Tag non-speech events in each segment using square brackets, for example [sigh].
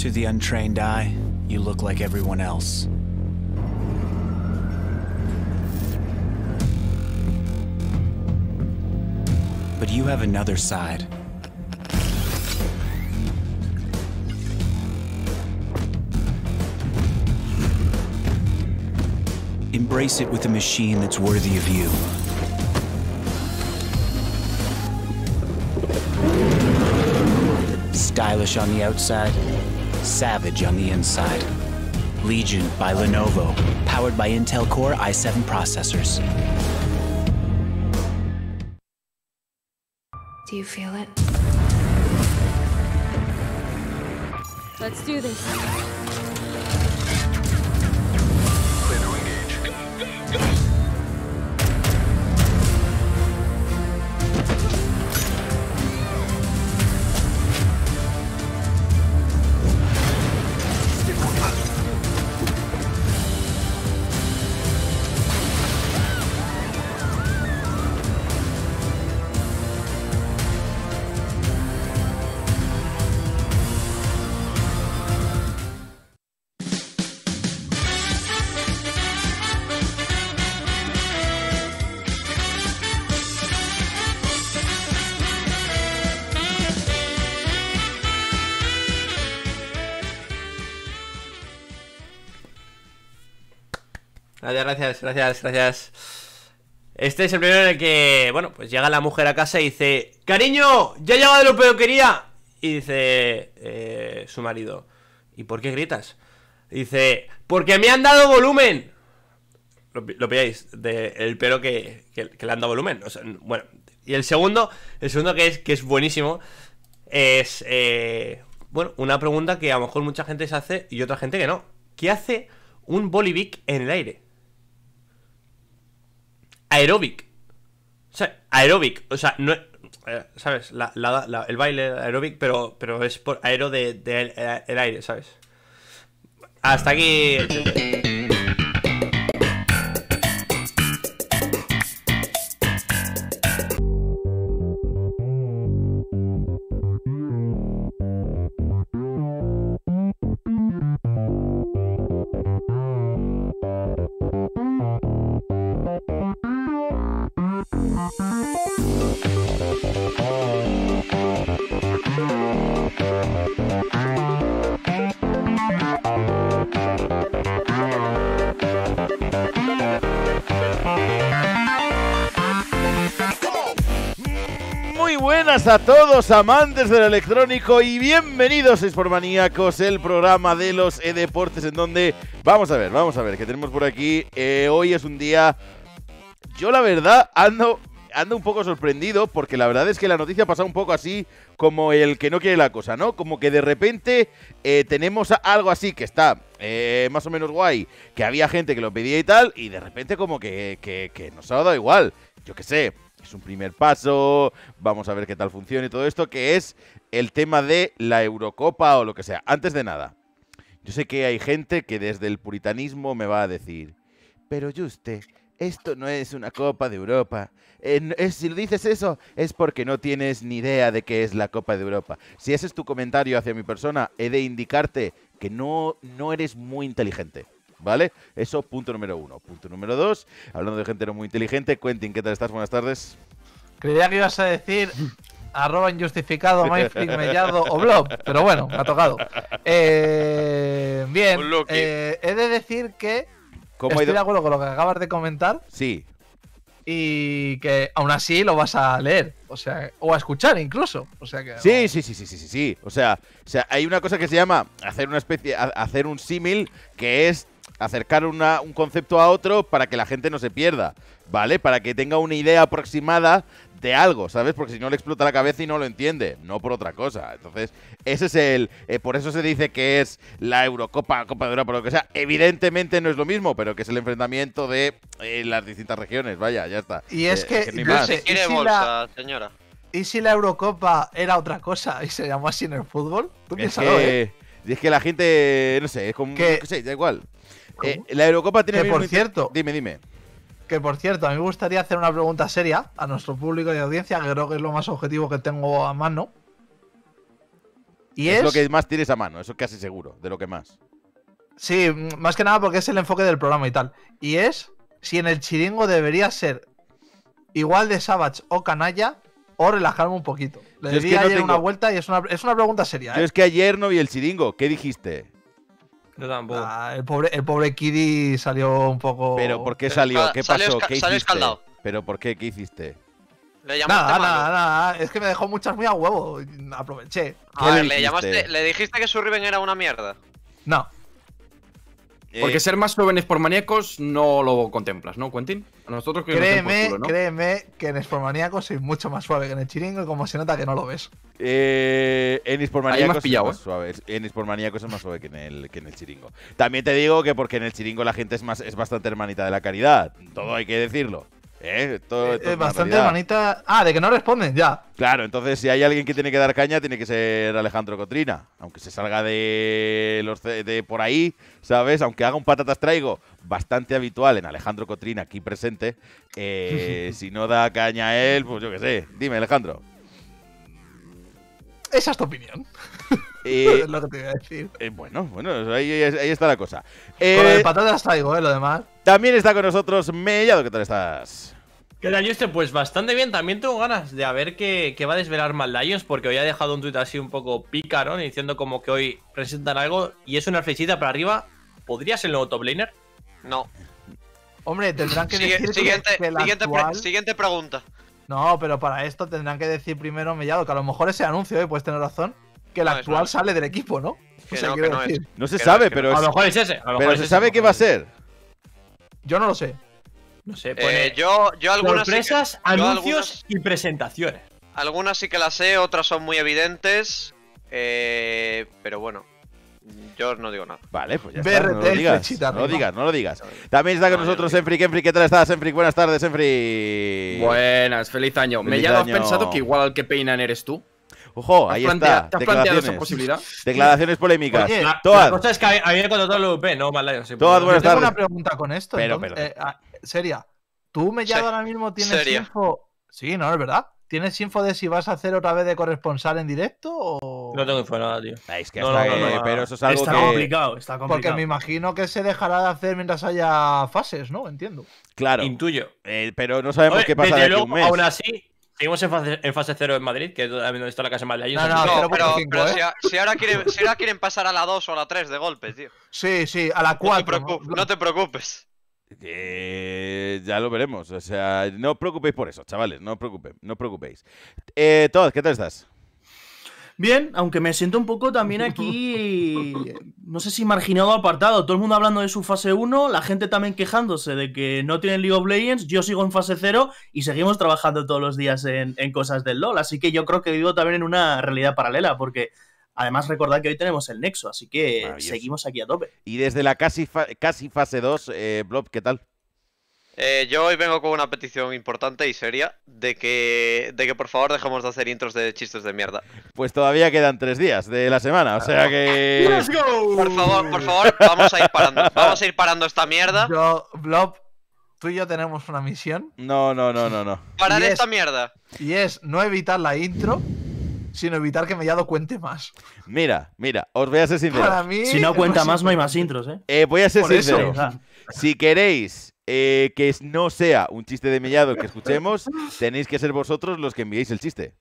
To the untrained eye, you look like everyone else. But you have another side. Embrace it with a machine that's worthy of you. Stylish on the outside, savage on the inside. Legion by Lenovo, powered by Intel Core i7 processors. Do you feel it? Let's do this. gracias, gracias, gracias. Este es el primero en el que, bueno, pues llega la mujer a casa y dice, cariño, ya he de lo que quería. Y dice eh, su marido, ¿y por qué gritas? dice, porque me han dado volumen. Lo, pilláis, del pelo que, que, le han dado volumen. bueno, y el segundo, el segundo que es, que es buenísimo, es, eh, bueno, una pregunta que a lo mejor mucha gente se hace y otra gente que no. ¿Qué hace un bolivic en el aire? aeróbic. O sea, aeróbic. O sea, no. Eh, ¿Sabes? el baile aeróbic, pero, pero es por aero de, eh, el aire, ¿sabes? Hasta aquí. a todos amantes del electrónico y bienvenidos a Sportmaníacos, el programa de los e-deportes en donde vamos a ver, vamos a ver que tenemos por aquí. Eh, hoy es un día, yo la verdad ando, ando un poco sorprendido porque la verdad es que la noticia ha pasado un poco así como el que no quiere la cosa, ¿no? Como que de repente eh, tenemos algo así que está eh, más o menos guay, que había gente que lo pedía y tal y de repente como que, nos ha dado igual, yo que sé es un primer paso, vamos a ver qué tal funciona y todo esto, que es el tema de la Eurocopa o lo que sea. Antes de nada, yo sé que hay gente que desde el puritanismo me va a decir, pero Juste, esto no es una Copa de Europa. Eh, si lo dices eso, es porque no tienes ni idea de qué es la Copa de Europa. Si ese es tu comentario hacia mi persona, he de indicarte que no, no eres muy inteligente. ¿vale? Eso, punto número uno. Punto número dos, hablando de gente no muy inteligente, Quentin, ¿qué tal estás? Buenas tardes. Creía que ibas a decir [laughs] arroba injustificado, Mindflix, Mellado o blog, pero bueno, me ha tocado. Eh, bien, eh, he de decir que como estoy de acuerdo con lo que acabas de comentar. Sí. Y que aún así lo vas a leer, o sea, o a escuchar incluso. O sea sí, sí, sí, sí, sí, sí, sí. O sea, o sea, hay una cosa que se llama hacer una especie, hacer un símil que es acercar un concepto a otro para que la gente no se pierda, ¿vale? Para que tenga una idea aproximada de algo, ¿sabes? Porque si no le explota la cabeza y no lo entiende, no por otra cosa. Entonces, ese es el... Eh, por eso se dice que es la Eurocopa, Copa de Europa, lo que sea. Evidentemente no es lo mismo, pero que es el enfrentamiento de eh, las distintas regiones, vaya, ya está. Y es eh, que... que se quiere bolsa, la... señora. ¿Y si la Eurocopa era otra cosa y se llamó así en el fútbol? Tú ¿eh? es que la gente, no sé, es como. Que, no sé, da igual. Eh, la Eurocopa tiene. Que por cierto. Dime, dime. Que por cierto, a mí me gustaría hacer una pregunta seria a nuestro público y audiencia, que creo que es lo más objetivo que tengo a mano. Y es, lo que más tienes a mano, eso casi seguro, de lo que más. Sí, mm, más que nada porque es el enfoque del programa y tal. Y es si en el chiringo debería ser igual de Savage o canalla o relajarme un poquito. Le es ayer una vuelta y es una, pregunta seria. ¿eh? es que ayer no vi el chiringo. ¿Qué dijiste? Yo tampoco. Ah, el pobre, el pobre Kiri salió un poco. ¿Pero por qué salió? ¿Qué pasó? ¿Qué hiciste? ¿Pero por qué? ¿Qué hiciste? Le nada, nada, Es que me dejó muchas muy a huevo. Aproveché. A ah, le, llamaste, le dijiste que su Riven era una mierda. No. Porque eh, ser más jóvenes por maníacos no lo contemplas, ¿no, Quentin? nosotros que créeme, créeme que en Espormaníacos soy mucho más suave que en el chiringo y como se nota que no lo ves. Eh, en Espormaníacos es más ¿eh? suave. En es más suave que en, el, en el chiringo. También te digo que porque en el chiringo la gente es, más, es bastante hermanita de la caridad. Todo hay que decirlo. ¿Eh? Eh, eh, bastante Ah, de que no responden, ya. Claro, entonces si hay alguien que tiene que dar caña, tiene que ser Alejandro Cotrina. Aunque se salga de, los, de por ahí, ¿sabes? Aunque haga un patatas traigo bastante habitual en Alejandro Cotrina aquí presente, [laughs] si no da caña él, pues yo qué sé. Dime, Alejandro. Esa es tu opinión. [laughs] es lo que te iba a decir. Eh, bueno, bueno, ahí, está la cosa. Eh, con lo eh, de las traigo, ¿eh? Lo demás. También está con nosotros Mellado. ¿Qué tal estás? ¿Qué tal, este Pues bastante bien. También tengo ganas de ver qué, va a desvelar Lions, porque hoy ha dejado un tuit así un poco pícaro, diciendo como que hoy presentan algo y es una flechita para arriba. ¿Podría ser el nuevo top laner? No. Hombre, tendrán que siguiente pregunta. No, pero para esto tendrán que decir primero Mellado, que a lo mejor ese anuncio, y eh, puedes tener razón, que el actual sale del equipo, ¿no? no, se sabe, pero. A lo mejor es ese. pero se sabe qué va a ser. Yo no lo sé. No sé, eh, pues, yo, yo algunas sorpresas, anuncios y presentaciones. Algunas sí que las sé, otras son muy evidentes. Eh, pero bueno, yo no digo nada. Vale, pues ya está. no digas, no lo digas, no lo digas. También está con nosotros Enfric. Enfric, ¿qué tal estás, Enfric? Buenas tardes, Enfric. Buenas, feliz año. Me ya has pensado que igual al que peinan eres tú. Ojo, ahí está. ¿Te has planteado esa posibilidad? [laughs] Declaraciones polémicas. Oye, Toad. La cosa es que a mí me todo el UP, no mal año. Toad, pues, buenas tardes. Tengo una pregunta con esto. Pero, pero. Eh, ah, seria, ¿tú Mellado ahora mismo tienes tiempo? Sí, no, es verdad. ¿Tienes info de si vas a hacer otra vez de corresponsal en directo o...? No tengo info nada, tío. Es que no, Pero eso es algo está complicado, está complicado. Porque me imagino que se dejará de hacer mientras haya fases, ¿no? Entiendo. Claro. Intuyo. Eh, pero no sabemos qué pasa de un mes. Aún así, seguimos en fase, en fase, cero en Madrid, que es donde está la casa de Madrid. No, no, pero, ¿eh? si, ahora quieren, quieren pasar a la 2 o a la 3 de golpe, tío. Sí, sí, a la 4. No te preocupes. Eh, ya lo veremos. O sea, no os preocupéis por eso, chavales. No os preocupéis. No preocupéis. Eh, Todd, ¿qué tal estás? Bien, aunque me siento un poco también aquí, no sé si marginado o apartado, todo el mundo hablando de su fase 1, la gente también quejándose de que no tienen League of Legends, yo sigo en fase 0 y seguimos trabajando todos los días en cosas del LOL, así que yo creo que vivo también en una realidad paralela, porque Además, recordad que hoy tenemos el Nexo, así que seguimos aquí a tope. Y desde la casi, fase 2, eh, Blob, ¿qué tal? Eh, yo hoy vengo con una petición importante y seria de que, de que por favor dejemos de hacer intros de chistes de mierda. Pues todavía quedan tres días de la semana, o sea que. [laughs] ¡Let's go! Por favor, por favor, vamos a ir parando. Vamos a ir parando esta mierda. Blob, tú y yo tenemos una misión. No, no, no, no, no. Parar esta mierda. Y es no evitar la intro Sino evitar que Mellado cuente más. Mira, mira, os voy a ser sincero. si no cuenta [laughs] más, no hay más intros, ¿eh? eh voy a ser sincero. Eso. Si queréis eh, que no sea un chiste de Mellado el que escuchemos, tenéis que ser vosotros los que enviéis el chiste.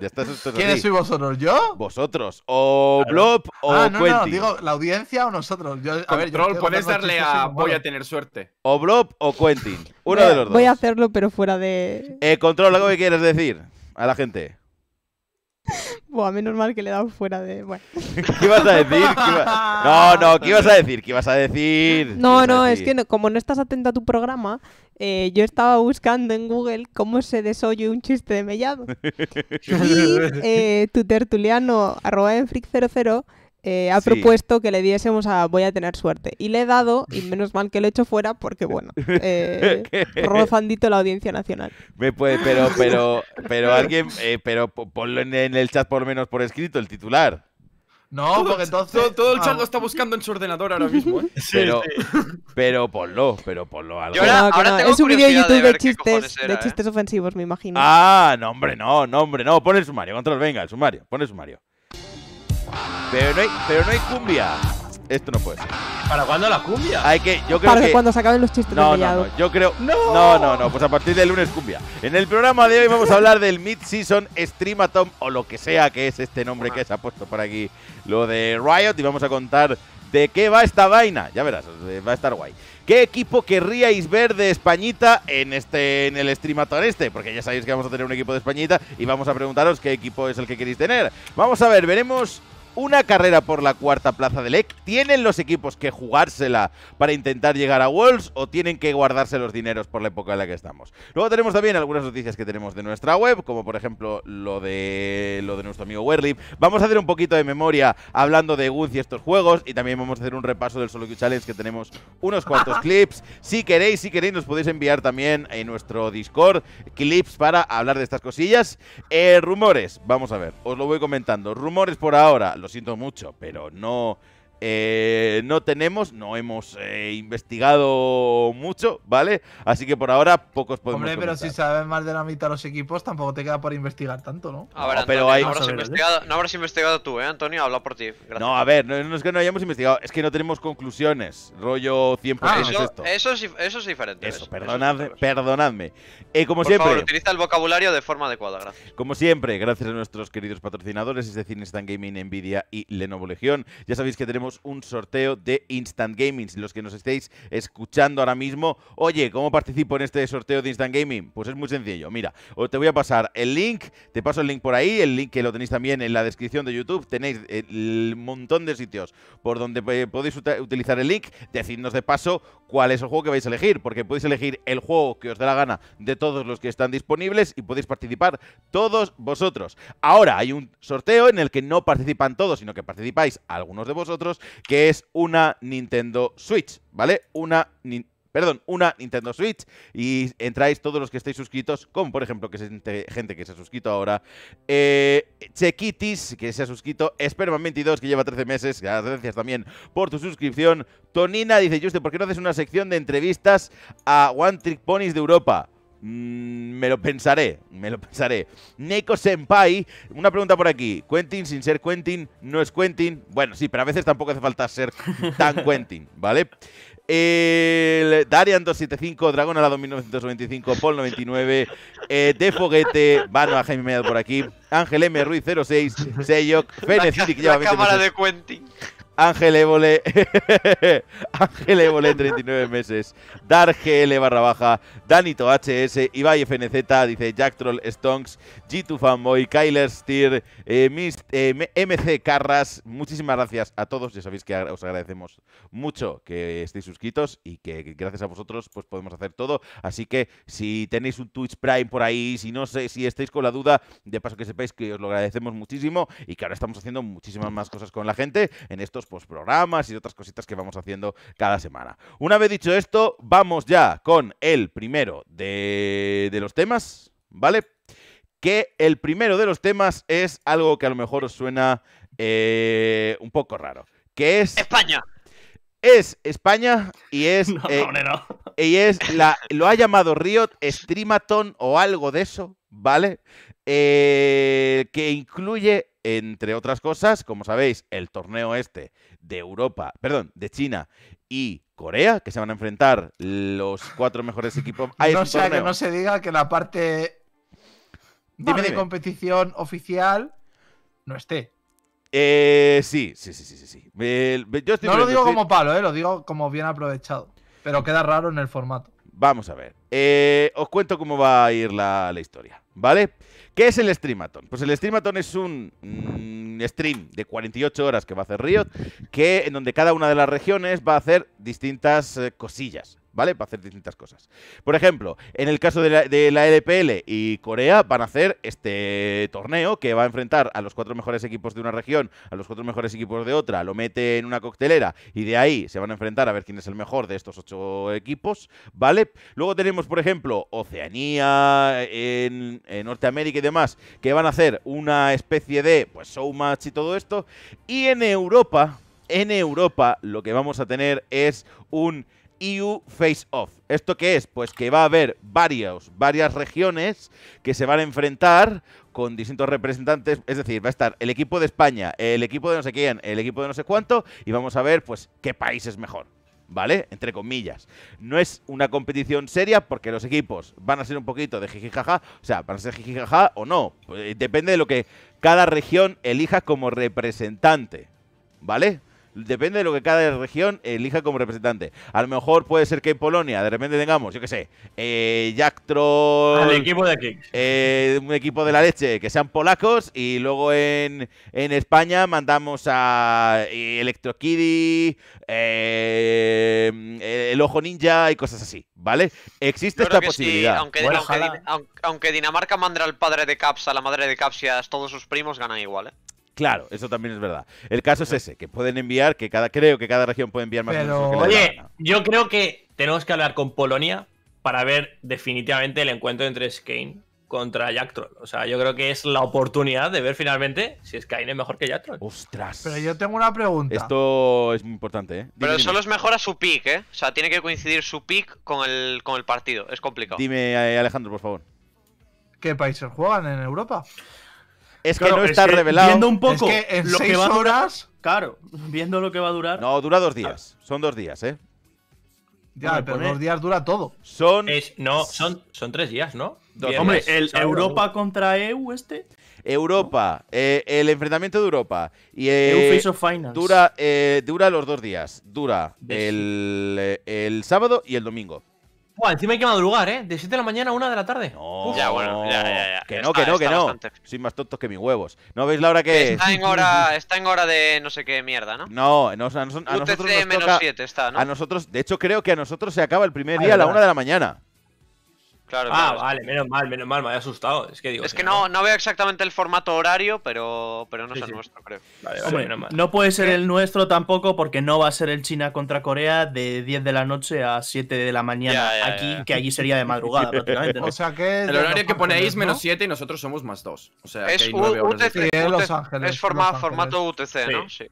Ya ¿Quiénes sois vosotros? ¿Yo? Vosotros. O Blob ah, o ah, no, Quentin. digo, la audiencia o nosotros. a ver, darle a voy a tener suerte. O Blob o Quentin. Uno de los dos. Voy a hacerlo, pero fuera de. Eh, Control, algo que quieres decir a la gente a [laughs] menos mal que le he dado fuera de. [laughs] ¿Qué ibas a decir? No, no, ¿qué ibas a decir? ¿Qué ibas a decir? No, no, es que como no estás atento a tu programa, eh, yo estaba buscando en Google cómo se desoye un chiste de mellado. [laughs] y eh, tu tertuliano, arroba en 00 eh, ha propuesto que le diésemos a Voy a tener suerte. Y le he dado, y menos mal que lo he hecho fuera, porque [laughs] bueno, eh, rozandito la audiencia nacional. Me puede, pero, [laughs] pero, pero alguien, eh, pero ponlo en, el chat por lo menos por escrito, el titular. No, porque Todo, el chat ah, lo está buscando en su ordenador ahora mismo. ¿eh? [laughs] pero, pero ponlo, pero ponlo Ahora, ahora es un vídeo de YouTube chistes, de chistes ofensivos, me imagino. Ah, no, hombre, no, no, hombre, no. Pon el sumario, control, venga, el sumario, pon el sumario. Pero no hay, pero no hay cumbia. Esto no puede ser. ¿Para cuándo la cumbia? Hay que, yo creo Para que... cuando se acaben los chistes no, no, no, yo creo... ¡No! no, no, no, pues a partir del lunes cumbia. En el programa de hoy vamos a hablar del Mid-Season Streamatom o lo que sea que es este nombre que se ha puesto por aquí, lo de Riot, y vamos a contar de qué va esta vaina. Ya verás, eh, va a estar guay. ¿Qué equipo querríais ver de Españita en este en el Streamatom este? Porque ya sabéis que vamos a tener un equipo de Españita y vamos a preguntaros qué equipo es el que queréis tener. Vamos a ver, veremos una carrera por la cuarta plaza del LEC. ¿Tienen los equipos que jugársela para intentar llegar a Wolves o tienen que guardarse los dineros por la época en la que estamos? Luego tenemos también algunas noticias que tenemos de nuestra web, como por ejemplo lo de lo de nuestro amigo Werlip. Vamos a hacer un poquito de memoria hablando de Guns y estos juegos y también vamos a hacer un repaso del Solo Q Challenge que tenemos unos cuantos [laughs] clips. Si queréis, si queréis, nos podéis enviar también en nuestro Discord clips para hablar de estas cosillas. Eh, rumores, vamos a ver, os lo voy comentando. Rumores por ahora, lo siento mucho, pero no eh, no tenemos, no hemos eh, investigado mucho, ¿vale? Así que por ahora pocos podemos. Hombre, pero si sabes más de la mitad de los equipos, tampoco te queda por investigar tanto, ¿no? A no, ¿eh? no, habrás investigado, tú, ¿eh, Antonio? Habla por ti. No, a ver, no, es que no hayamos investigado, es que no tenemos conclusiones. Rollo 100% ah, eso, es Eso diferente. Eso, perdonadme. como por siempre. Favor, utiliza el vocabulario de forma adecuada, gracias. Como siempre, gracias a nuestros queridos patrocinadores, es este decir, Instant Gaming, Nvidia y Lenovo Legión. Ya sabéis que tenemos un sorteo de Instant Gaming. Los que nos estéis escuchando ahora mismo, oye, ¿cómo participo en este sorteo de Instant Gaming? Pues es muy sencillo. Mira, os te voy a pasar el link, te paso el link por ahí, el link que lo tenéis también en la descripción de YouTube. Tenéis eh, el montón de sitios por donde eh, podéis utilizar el link. Decidnos de paso cuál es el juego que vais a elegir, porque podéis elegir el juego que os dé la gana de todos los que están disponibles y podéis participar todos vosotros. Ahora hay un sorteo en el que no participan todos, sino que participáis algunos de vosotros que es una Nintendo Switch, ¿vale? Una perdón, una Nintendo Switch y entráis todos los que estáis suscritos, como por ejemplo que es gente que se ha suscrito ahora, eh, Chequitis, que se ha suscrito, Esperman22, que lleva 13 meses, gracias también por tu suscripción, Tonina dice, usted ¿por qué no haces una sección de entrevistas a One Trick Ponies de Europa? Mm, me lo pensaré, me lo pensaré. Neko Senpai, una pregunta por aquí. Quentin, sin ser Quentin, no es Quentin. Bueno, sí, pero a veces tampoco hace falta ser tan [laughs] Quentin, ¿vale? Darian275, Dragón la 1995, Paul99, eh, De Foguete, Vano a Jaime por aquí, Ángel M. Ruiz 06, [laughs] Seyok, Fenecidic lleva cámara de Quentin. Ángel Évole, [laughs] Ángel Évole, 39 meses. Dargl barra baja, Danito HS, Ibai FNZ, dice Jack Troll Stonks, G2 Fanboy, Kyler Steer, eh, MC eh, Carras. Muchísimas gracias a todos. Ya sabéis que os agradecemos mucho que estéis suscritos y que gracias a vosotros pues podemos hacer todo. Así que si tenéis un Twitch Prime por ahí, si no sé, si estáis con la duda, de paso que sepáis que os lo agradecemos muchísimo y que ahora estamos haciendo muchísimas más cosas con la gente en estos Programas y otras cositas que vamos haciendo cada semana. Una vez dicho esto, vamos ya con el primero de, de los temas, ¿vale? Que el primero de los temas es algo que a lo mejor os suena eh, un poco raro. Que es... España es España y es. [laughs] Eh, y es Lo ha llamado Riot Streamathon o algo de eso, ¿vale? Eh, que incluye entre otras cosas, como sabéis, el torneo este de Europa, perdón, de China y Corea, que se van a enfrentar los cuatro mejores equipos. no se diga que la parte de competición oficial no esté. sí, sí, sí, sí, sí. no lo digo como palo, lo digo como bien aprovechado. Pero queda raro en el formato. Vamos a ver. os cuento cómo va a ir la historia. ¿vale? ¿Qué es el streamathon? Pues el streamathon es un mm, stream de 48 horas que va a hacer Riot, que en donde cada una de las regiones va a hacer distintas eh, cosillas. ¿vale? Para hacer distintas cosas. Por ejemplo, en el caso de la, LPL e y Corea van a hacer este torneo que va a enfrentar a los cuatro mejores equipos de una región, a los cuatro mejores equipos de otra, lo mete en una coctelera y de ahí se van a enfrentar a ver quién es el mejor de estos ocho equipos, ¿vale? Luego tenemos, por ejemplo, Oceanía, en, Norteamérica y demás, que van a hacer una especie de pues, showmatch y todo esto. Y en Europa, en Europa lo que vamos a tener es un EU Face Off. ¿Esto qué es? Pues que va a haber varios, varias regiones que se van a enfrentar con distintos representantes. Es decir, va a estar el equipo de España, el equipo de no sé quién, el equipo de no sé cuánto, y vamos a ver, pues, qué país es mejor. ¿Vale? Entre comillas. No es una competición seria porque los equipos van a ser un poquito de jijijaja. O sea, van a ser jijijaja o no. Eh, depende de lo que cada región elija como representante. ¿Vale? depende de lo que cada región elija como representante. A lo mejor puede ser que en Polonia de repente tengamos, yo qué sé, eh, Jack equipo de Kings. Eh, un equipo de la leche que sean polacos y luego en, España mandamos a eh, Electro eh, el Ojo Ninja y cosas así, ¿vale? Existe esta posibilidad. aunque, Dinamarca mande al padre de Caps, a la madre de Caps y a todos sus primos, ganan igual, ¿eh? Claro, eso también es verdad. El caso es ese, que pueden enviar, que cada, creo que cada región puede enviar más. Oye, yo creo que tenemos que hablar con Polonia para ver definitivamente el encuentro entre Skane contra Jack Troll. O sea, yo creo que es la oportunidad de ver finalmente si Skane es mejor que Jack Troll. Ostras. Pero yo tengo una pregunta. Esto es muy importante, ¿eh? Pero solo es mejor a su pick, ¿eh? O sea, tiene que coincidir su pick con el, con el partido. Es complicado. Dime, eh, Alejandro, por favor. ¿Qué países juegan en Europa? es que no está revelado. Viendo un poco lo que va a durar. Claro, viendo lo que va a durar. No, dura dos ah. días. Son dos días, ¿eh? Ya, pero dos días dura todo. Son. Es, no, son, son tres días, ¿no? Hombre, Europa contra EU este. Europa, eh, el enfrentamiento de Europa. Y, eh, e Face of Dura, eh, dura los dos días. Dura el sábado y el domingo. Buah, encima hay que madrugar, ¿eh? De 7 de la mañana a 1 de la tarde. No, ya, bueno, ya, ya, ya. Que no, que no, que no. Bastante. Soy más tontos que mis huevos. ¿No veis la hora que está En hora, está en hora de no sé qué mierda, ¿no? No, no a, nosotros. nos toca, 7 está, ¿no? A nosotros, de hecho, creo que a nosotros se acaba el primer día a la 1 de la mañana ah, vale, menos mal, menos mal, me había asustado. Es que, digo, es que no, no veo exactamente el formato horario, pero, pero no es el nuestro, creo. No puede ser el nuestro tampoco, porque no va a ser el China contra Corea de 10 de la noche a 7 de la mañana. aquí, que allí sería de madrugada prácticamente. [laughs] O sea que. El horario que ponéis menos 7 y nosotros somos más 2. O sea, es que Es formato UTC, ¿no? Sí.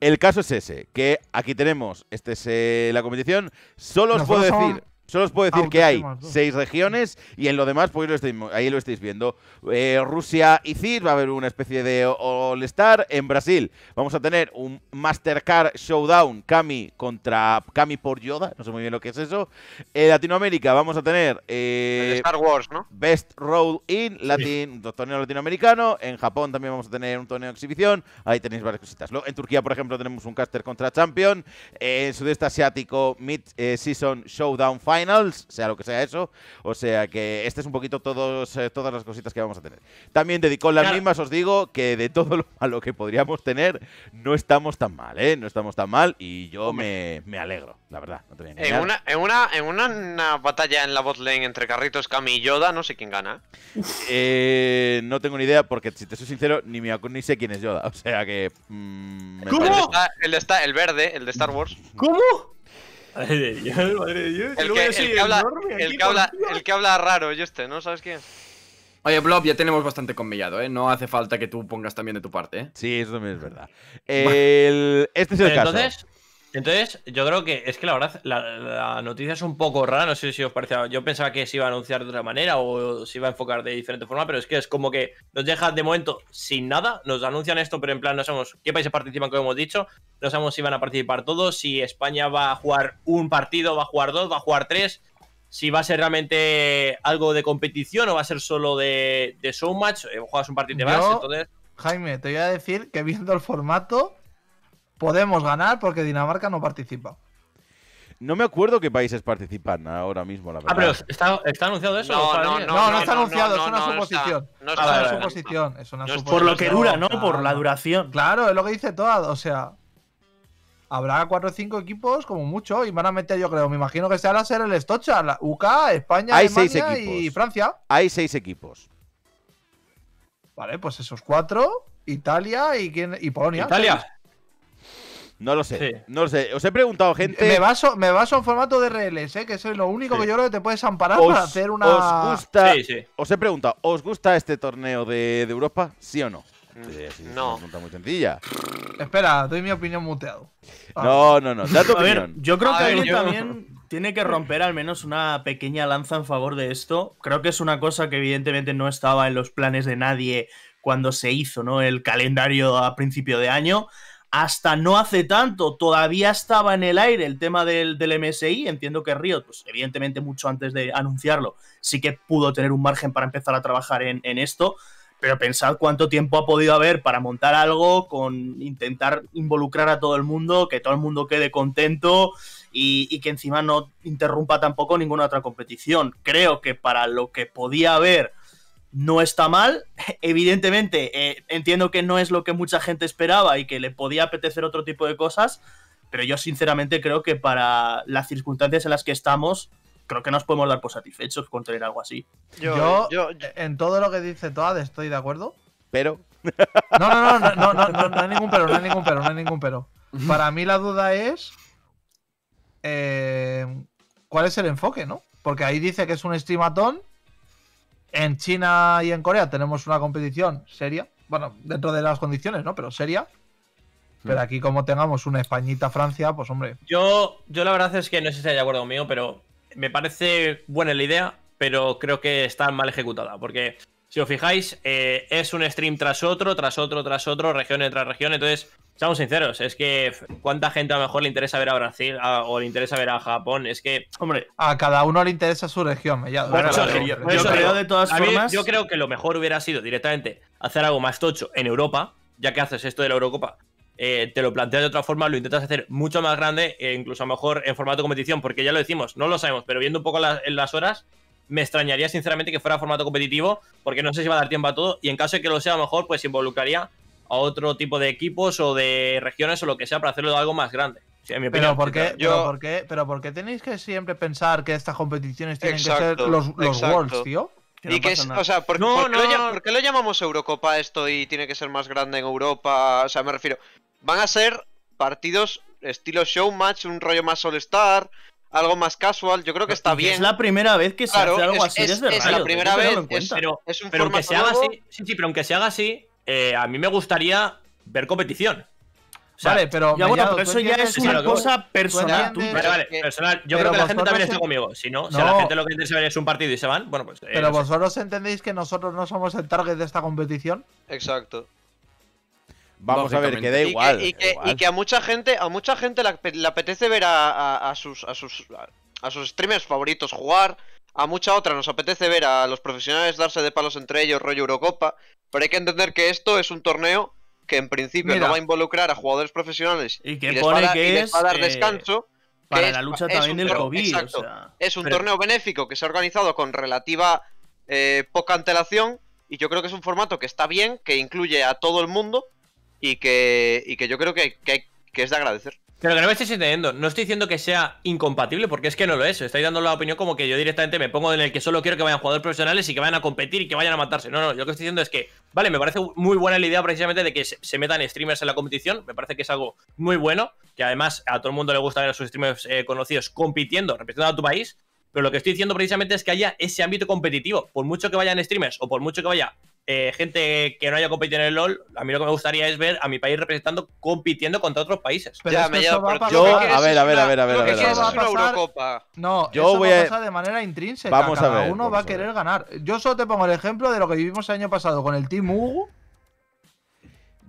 El caso es ese, que aquí tenemos, este es eh, la competición. Solo os puedo decir. Solo os puedo decir que hay seis regiones y en lo demás, pues ahí lo estáis, viendo. Eh, Rusia y CIS va a haber una especie de All-Star. En Brasil vamos a tener un Mastercard Showdown Kami contra Kami por Yoda. No sé muy bien lo que es eso. En Latinoamérica vamos a tener. Eh, Star Wars, ¿no? Best Road in Latin, un torneo latinoamericano. En Japón también vamos a tener un torneo de exhibición. Ahí tenéis varias cositas. En Turquía, por ejemplo, tenemos un caster contra Champion. en Sudeste Asiático, Mid eh, Season Showdown Final. Finals, sea lo que sea eso. O sea que este es un poquito todos, eh, todas las cositas que vamos a tener. También dedicó las mismas, os digo, que de todo lo malo que podríamos tener, no estamos tan mal, ¿eh? No estamos tan mal y yo me, alegro, la verdad. en, una, en, una, batalla en la botlane entre Carritos, Kami y Yoda, no sé quién gana. Eh, no tengo ni idea porque, si te soy sincero, ni, me, ni sé quién es Yoda. O sea que... Mm, ¿Cómo? El, el verde, el de Star Wars. ¿Cómo? El que, habla, el que habla, raro, y este, ¿no? ¿Sabes quién? Oye, Blob, ya tenemos bastante conmillado, ¿eh? No hace falta que tú pongas también de tu parte, ¿eh? Sí, eso también es verdad. El... Este es el caso. Entonces, entonces, yo creo que es que la verdad, la, noticia es un poco rara, no sé si os parecía. Yo pensaba que se iba a anunciar de otra manera o se iba a enfocar de diferente forma, pero es que es como que nos dejan de momento sin nada, nos anuncian esto, pero en plan no sabemos qué países participan, como hemos dicho, no sabemos si van a participar todos, si España va a jugar un partido, va a jugar dos, va a jugar tres, si va a ser realmente algo de competición o va a ser solo de, de showmatch, eh, juegas un partido de más, entonces... Jaime, te voy a decir que viendo el formato podemos ganar porque Dinamarca no participa. No me acuerdo qué países participan ahora mismo, la verdad. Ah, pero ¿está, anunciado eso? No, no, no, está anunciado, es una suposición. No es una suposición, Por lo que dura, ¿no? Por la duración. Claro, es lo que dice Toad, o sea. Habrá cuatro o cinco equipos, como mucho, y van a meter, yo creo, me imagino que sea la el Estocha, la UK, España, Alemania y Francia. Hay seis equipos. Vale, pues esos cuatro, Italia y, quién, y Polonia. Italia. No lo sé, no lo sé. Os he preguntado, gente. Me baso, me baso en formato de RLS, ¿eh? que es lo único que yo creo que te puedes amparar para hacer una. Os gusta. os he preguntado, ¿os gusta este torneo de, Europa? ¿Sí o no? Mm, no. Es una pregunta muy sencilla. Espera, doy mi opinión muteado. Ah. No, no, no. Da tu yo creo que alguien también tiene que romper al menos una pequeña lanza en favor de esto. Creo que es una cosa que evidentemente no estaba en los planes de nadie cuando se hizo, ¿no? El calendario a principio de año hasta no hace tanto todavía estaba en el aire el tema del, del, MSI. Entiendo que Riot, pues evidentemente mucho antes de anunciarlo, sí que pudo tener un margen para empezar a trabajar en, esto. Pero pensad cuánto tiempo ha podido haber para montar algo, con intentar involucrar a todo el mundo, que todo el mundo quede contento y que encima no interrumpa tampoco ninguna otra competición. Creo que para lo que podía haber no está mal. [laughs] Evidentemente, eh, entiendo que no es lo que mucha gente esperaba y que le podía apetecer otro tipo de cosas, pero yo sinceramente creo que para las circunstancias en las que estamos, creo que nos podemos dar por satisfechos con tener algo así. Yo, yo, en todo lo que dice Toad estoy de acuerdo. Pero. No, no, no, no, no, no, no hay ningún pero, no hay ningún pero, no hay ningún pero. Para mí la duda es. Eh, ¿Cuál es el enfoque, no? Porque ahí dice que es un streamatón en China y en Corea tenemos una competición seria, bueno, dentro de las condiciones, ¿no? Pero seria. Pero hmm. aquí como tengamos una Españita-Francia, pues hombre. Yo, yo la verdad es que no sé si estáis de acuerdo conmigo, pero me parece buena la idea, pero creo que está mal ejecutada. Porque si os fijáis, eh, es un stream tras otro, tras otro, tras otro, región tras región. Entonces, seamos sinceros, es que cuánta gente a lo mejor le interesa ver a Brasil o le interesa ver a Japón. Es que, hombre. A cada uno le interesa su región. yo, creo, que lo mejor hubiera sido directamente hacer algo más tocho en Europa, ya que haces esto de la Eurocopa. Eh, te lo planteas de otra forma, lo intentas hacer mucho más grande, e incluso a lo mejor en formato competición, porque ya lo decimos, no lo sabemos, pero viendo un poco las horas, me extrañaría sinceramente que fuera formato competitivo, porque no sé si va a dar tiempo a todo, y en caso de que lo sea, mejor pues involucraría a otro tipo de equipos o de regiones o lo que sea para hacerlo algo más grande. pero, ¿por qué, yo... pero tenéis que siempre pensar que estas competiciones tienen que ser los, los Worlds, tío? o sea, ¿por, qué lo, llamamos Eurocopa esto y tiene que ser más grande en Europa? O sea, me refiero, van a ser partidos estilo show match, un rollo más All-Star, algo más casual, yo creo que está bien. Es la primera vez que se hace algo así es, verdad? Es la primera vez, pero, es un pero aunque se haga así, sí, sí, pero aunque se haga así, eh, a mí me gustaría ver competición. vale, pero, eso ya es una cosa personal. vale, vale, personal. Yo creo que la gente también está conmigo. Si no, si la gente lo que interesa ver es un partido y se van, bueno, pues. pero eh, vosotros entendéis que nosotros no somos el target de esta competición. Exacto. Vamos a ver, que da igual. Y que, a mucha gente, a mucha gente le, apetece ver a, sus, a, sus, streamers favoritos jugar. A mucha otra nos apetece ver a los profesionales darse de palos entre ellos, rollo Eurocopa. Pero hay que entender que esto es un torneo que en principio no va a involucrar a jugadores profesionales y, que pone va, a dar eh, descanso. para la lucha también del COVID. es un torneo benéfico que se ha organizado con relativa eh, poca antelación y yo creo que es un formato que está bien, que incluye a todo el mundo y que, y que yo creo que, es de agradecer. Pero que no me estéis entendiendo, no estoy diciendo que sea incompatible, porque es que no lo es. Estoy dando la opinión como que yo directamente me pongo en el que solo quiero que vayan jugadores profesionales y que vayan a competir y que vayan a matarse. No, no, lo que estoy diciendo es que, vale, me parece muy buena la idea precisamente de que se metan streamers en la competición, me parece que es algo muy bueno, que además a todo el mundo le gusta ver a sus streamers eh, conocidos compitiendo, representando a tu país, pero lo que estoy diciendo precisamente es que haya ese ámbito competitivo. Por mucho que vayan streamers o por mucho que vaya eh, gente que no haya competido en el LOL, a mí lo que me gustaría es ver a mi país representando, compitiendo contra otros países. yo, a ver, a ver, a ver, a ver. a No, yo eso voy va a pasar de manera intrínseca. Vamos Cada a ver. Uno va a querer ganar. Yo solo te pongo el ejemplo de lo que vivimos el año pasado con el Team U.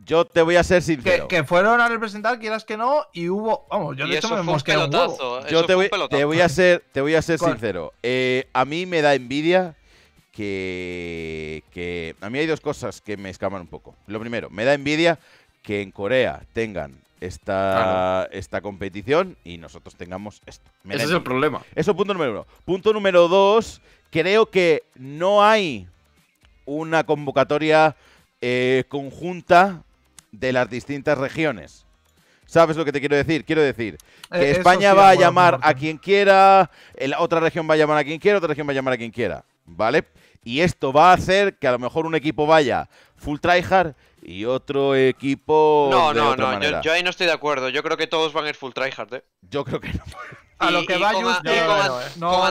Yo te voy a ser sincero. Que, fueron a representar, quieras que no, y hubo. Vamos, yo de hecho me un pelotazo. Yo te voy, a ser, te voy a ser sincero. Eh, a mí me da envidia que, a mí hay dos cosas que me escaman un poco. Lo primero, me da envidia que en Corea tengan esta, esta competición y nosotros tengamos esto. Ese es el problema. Eso punto número uno. Punto número dos, creo que no hay una convocatoria eh, conjunta de las distintas regiones. ¿Sabes lo que te quiero decir? Quiero decir eh, que España va a llamar a quien quiera, la otra región va a llamar a quien quiera, otra región va a llamar a quien quiera. ¿vale? Y esto va a hacer que a lo mejor un equipo vaya full tryhard y otro equipo. No, no, no. Yo, ahí no estoy de acuerdo. Yo creo que todos van a ir full tryhard, ¿eh? Yo creo que no. A lo que va no, eh.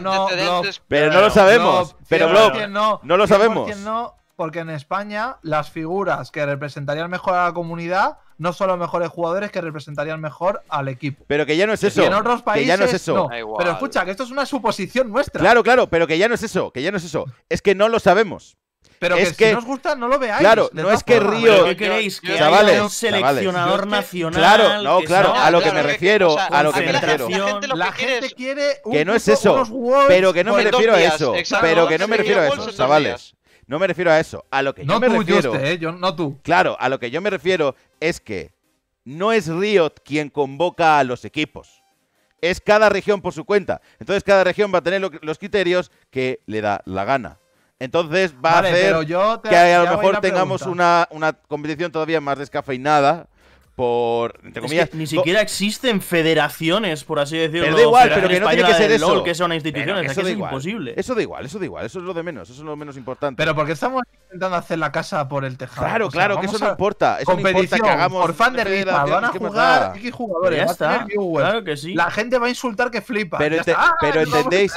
no, pero, no lo sabemos. pero Blob, no, no lo sabemos. No, porque en España las figuras que representarían mejor a la comunidad no son los mejores jugadores que representarían mejor al equipo. Pero que ya no es eso. ya no es eso. Pero escucha, que esto es una suposición nuestra. Claro, claro, pero que ya no es eso. Que ya no es eso. Es que no lo sabemos. Pero es que, si no gusta, no lo veáis. Claro, no es que Río. ¿Qué queréis? Que un seleccionador nacional. Claro, no, claro. A lo que me refiero. a lo que me refiero. La gente, quiere. Un que no es eso. Pero que no me refiero a eso. Pero que no me refiero a eso, chavales. No me refiero a eso. A lo que yo me tú, refiero. ¿eh? no tú. Claro, a lo que yo me refiero es que no es Riot quien convoca a los equipos. Es cada región por su cuenta. Entonces cada región va a tener los criterios que le da la gana. Entonces va a hacer que a lo mejor tengamos una, una competición todavía más descafeinada por comillas ni siquiera existen federaciones por así decirlo pero da igual pero que no tiene que ser eso que sea una institución eso, es imposible eso da igual eso da igual eso es lo de menos eso es lo menos importante pero porque estamos intentando hacer la casa por el tejado claro claro que eso no importa eso competición, no que hagamos por fan de van a jugar X jugadores ya está. claro que sí la gente va a insultar que flipa pero, entendéis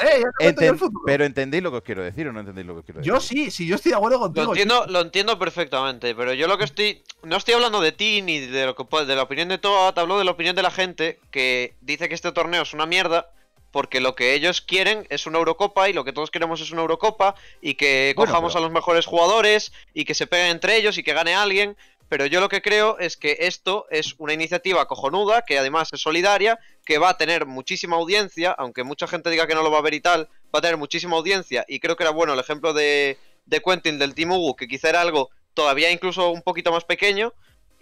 pero entendéis lo que os quiero decir o no entendéis lo que os quiero decir yo sí sí yo estoy de acuerdo contigo lo entiendo lo entiendo perfectamente pero yo lo que estoy no estoy hablando de ti ni de lo que pues de la opinión de todo, hablo de la opinión de la gente que dice que este torneo es una mierda porque lo que ellos quieren es una Eurocopa y lo que todos queremos es una Eurocopa y que cojamos a los mejores jugadores y que se peguen entre ellos y que gane alguien. Pero yo lo que creo es que esto es una iniciativa cojonuda, que además es solidaria, que va a tener muchísima audiencia, aunque mucha gente diga que no lo va a ver y tal, va a tener muchísima audiencia. Y creo que era bueno el ejemplo de, de Quentin del Team Ugu, que quizá era algo todavía incluso un poquito más pequeño,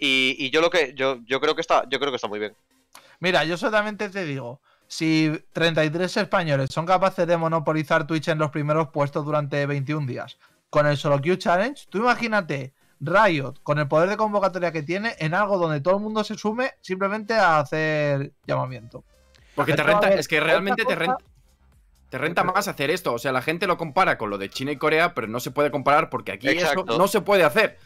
y, yo lo que yo, yo creo que está yo creo que está muy bien. Mira, yo solamente te digo, si 33 españoles son capaces de monopolizar Twitch en los primeros puestos durante 21 días con el Solo queue Challenge, tú imagínate Riot con el poder de convocatoria que tiene en algo donde todo el mundo se sume simplemente a hacer llamamiento. Porque te renta, es que realmente te renta, te renta más hacer esto. O sea, la gente lo compara con lo de China y Corea, pero no se puede comparar porque aquí eso no se puede hacer.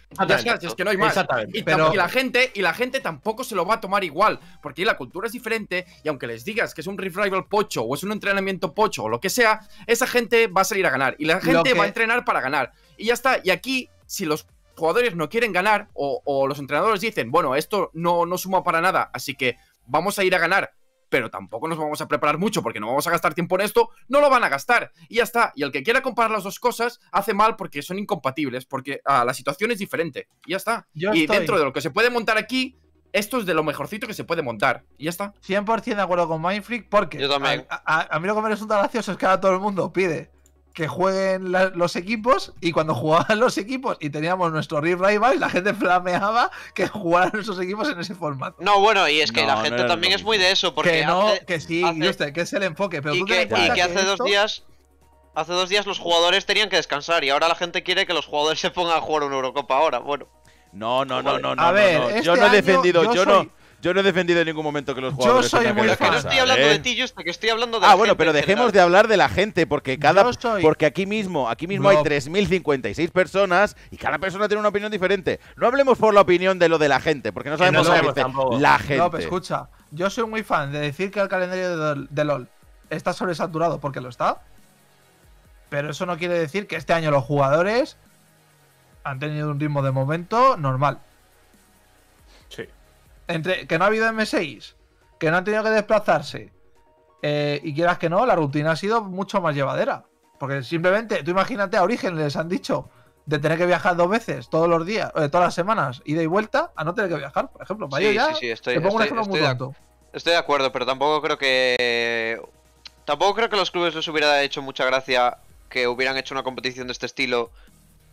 es que no hay más. Y, la gente, y la gente tampoco se lo va a tomar igual, porque la cultura es diferente y aunque les digas que es un revival pocho o es un entrenamiento pocho o lo que sea, esa gente va a salir a ganar. Y la gente va a entrenar para ganar. Y ya está. Y aquí, si los jugadores no quieren ganar o, los entrenadores dicen, bueno, esto no, no suma para nada, así que vamos a ir a ganar pero tampoco nos vamos a preparar mucho porque no vamos a gastar tiempo en esto, no lo van a gastar. Y ya está. Y el que quiera comparar las dos cosas hace mal porque son incompatibles, porque ah, la situación es diferente. Y ya está. y dentro de lo que se puede montar aquí, esto es de lo mejorcito que se puede montar. Y ya está. 100% de acuerdo con Mindfreak porque A, mí lo que me resulta gracioso es que ahora todo el mundo pide que jueguen los equipos y cuando [laughs] jugaban los equipos y teníamos nuestro Rift Rivals, la gente flameaba que jugaran nuestros equipos en ese formato. No, bueno, y es que la gente también es muy de eso, porque... Que no, que sí, que es el enfoque, y que, hace dos días... Hace dos días los jugadores tenían que descansar y ahora la gente quiere que los jugadores se pongan a jugar una Eurocopa ahora, bueno. No, no, no, pues no, no. Este yo no he defendido, yo, no... Yo no he defendido en ningún momento que los jugadores. Yo soy muy fan. no estoy hablando ¿eh? de ti, Justa, que estoy hablando de. Ah, bueno, pero dejemos de hablar de la gente, porque cada. Porque aquí mismo, aquí mismo hay 3.056 personas y cada persona tiene una opinión diferente. No hablemos por la opinión de lo de la gente, porque no sabemos no la gente. No, escucha, yo soy muy fan de decir que el calendario de LOL está sobresaturado porque lo está. Pero eso no quiere decir que este año los jugadores han tenido un ritmo de momento normal entre que no ha habido M6, que no han tenido que desplazarse, eh, y quieras que no, la rutina ha sido mucho más llevadera. Porque simplemente, tú imagínate, a Origen les han dicho de tener que viajar dos veces todos los días, eh, todas las semanas, ida y vuelta, a no tener que viajar, por ejemplo. sí, sí, sí, estoy, Estoy de acuerdo, pero tampoco creo que. Tampoco creo que los clubes les hubiera hecho mucha gracia que hubieran hecho una competición de este estilo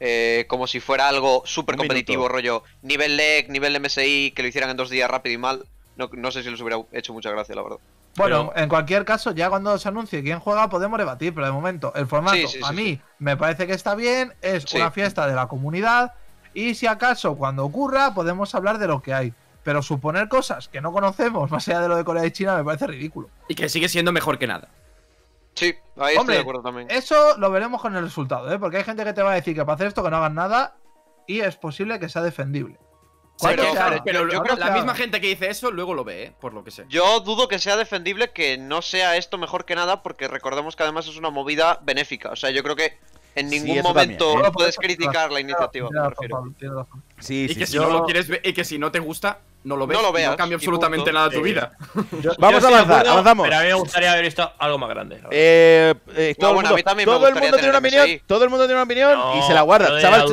eh, como si fuera algo súper competitivo, rollo nivel leg, nivel MSI, que lo hicieran en dos días rápido y mal. No, no sé si les hubiera hecho mucha gracia, la verdad. Bueno, en cualquier caso, ya cuando se anuncie quién juega, podemos debatir, pero de momento, el formato a mí me parece que está bien, es una fiesta de la comunidad, y si acaso cuando ocurra, podemos hablar de lo que hay. Pero suponer cosas que no conocemos, [laughs] más allá de lo de Corea y China, me parece ridículo. Y que sigue siendo mejor que nada. Sí, ahí Hombre, estoy de acuerdo también. Eso lo veremos con el resultado, ¿eh? Porque hay gente que te va a decir que para hacer esto que no hagan nada y es posible que sea defendible. Pero, la misma gente que dice eso luego lo ve, ¿eh? por lo que sé. Yo dudo que sea defendible que no sea esto mejor que nada, porque recordemos que además es una movida benéfica. O sea, yo creo que en ningún momento ¿eh? pues puedes criticar la iniciativa. Sí, sí, si no lo quieres ver, y que si no te gusta, no lo ves. No veas. No cambia absolutamente nada tu eh, vida. [laughs] Vamos a avanzar, avanzamos. Pero a mí me gustaría haber visto algo más grande. Eh, eh, todo, el mundo, tiene una opinión. Todo el mundo tiene una opinión y se la guarda. Chaval,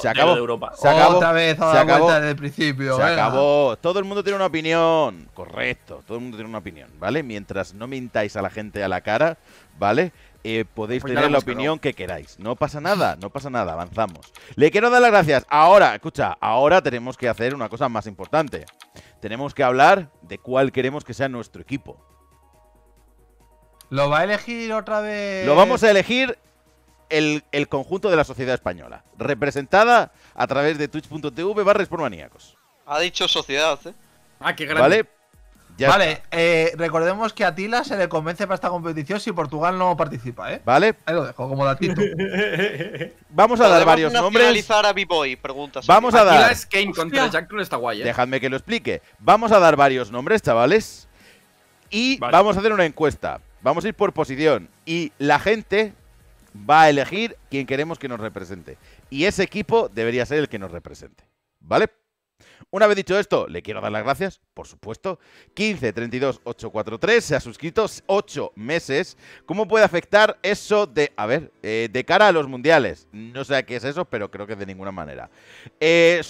se acabó. Se acabó. Otra vez, se acabó. Desde el principio, se eh. acabó. Todo el mundo tiene una opinión. Correcto. Todo el mundo tiene una opinión, ¿vale? Mientras no mintáis a la gente a la cara, ¿vale? Eh, podéis tener la opinión que, queráis. No pasa nada, no pasa nada, avanzamos. Le quiero dar las gracias. Ahora, escucha, ahora tenemos que hacer una cosa más importante. Tenemos que hablar de cuál queremos que sea nuestro equipo. ¿Lo va a elegir otra vez? Lo vamos a elegir el, conjunto de la sociedad española, representada a través de twitch.tv por maníacos Ha dicho sociedad, ¿eh? Ah, qué grande. ¿Vale? vale, eh, recordemos que a Tila se le convence para esta competición si Portugal no participa, ¿eh? Vale. Ahí lo dejo como datito. [laughs] Vamos a dar varios nombres. a Vamos a, dar. es Kane contra Jack está guay, ¿eh? Dejadme que lo explique. Vamos a dar varios nombres, chavales. Y vamos a hacer una encuesta. Vamos a ir por posición. Y la gente va a elegir quien queremos que nos represente. Y ese equipo debería ser el que nos represente. ¿Vale? Una vez dicho esto, le quiero dar las gracias, por supuesto. 15 32 843 se ha suscrito 8 meses. ¿Cómo puede afectar eso de, a ver, eh, de cara a los mundiales? No sé a qué es eso, pero creo que de ninguna manera. Eh,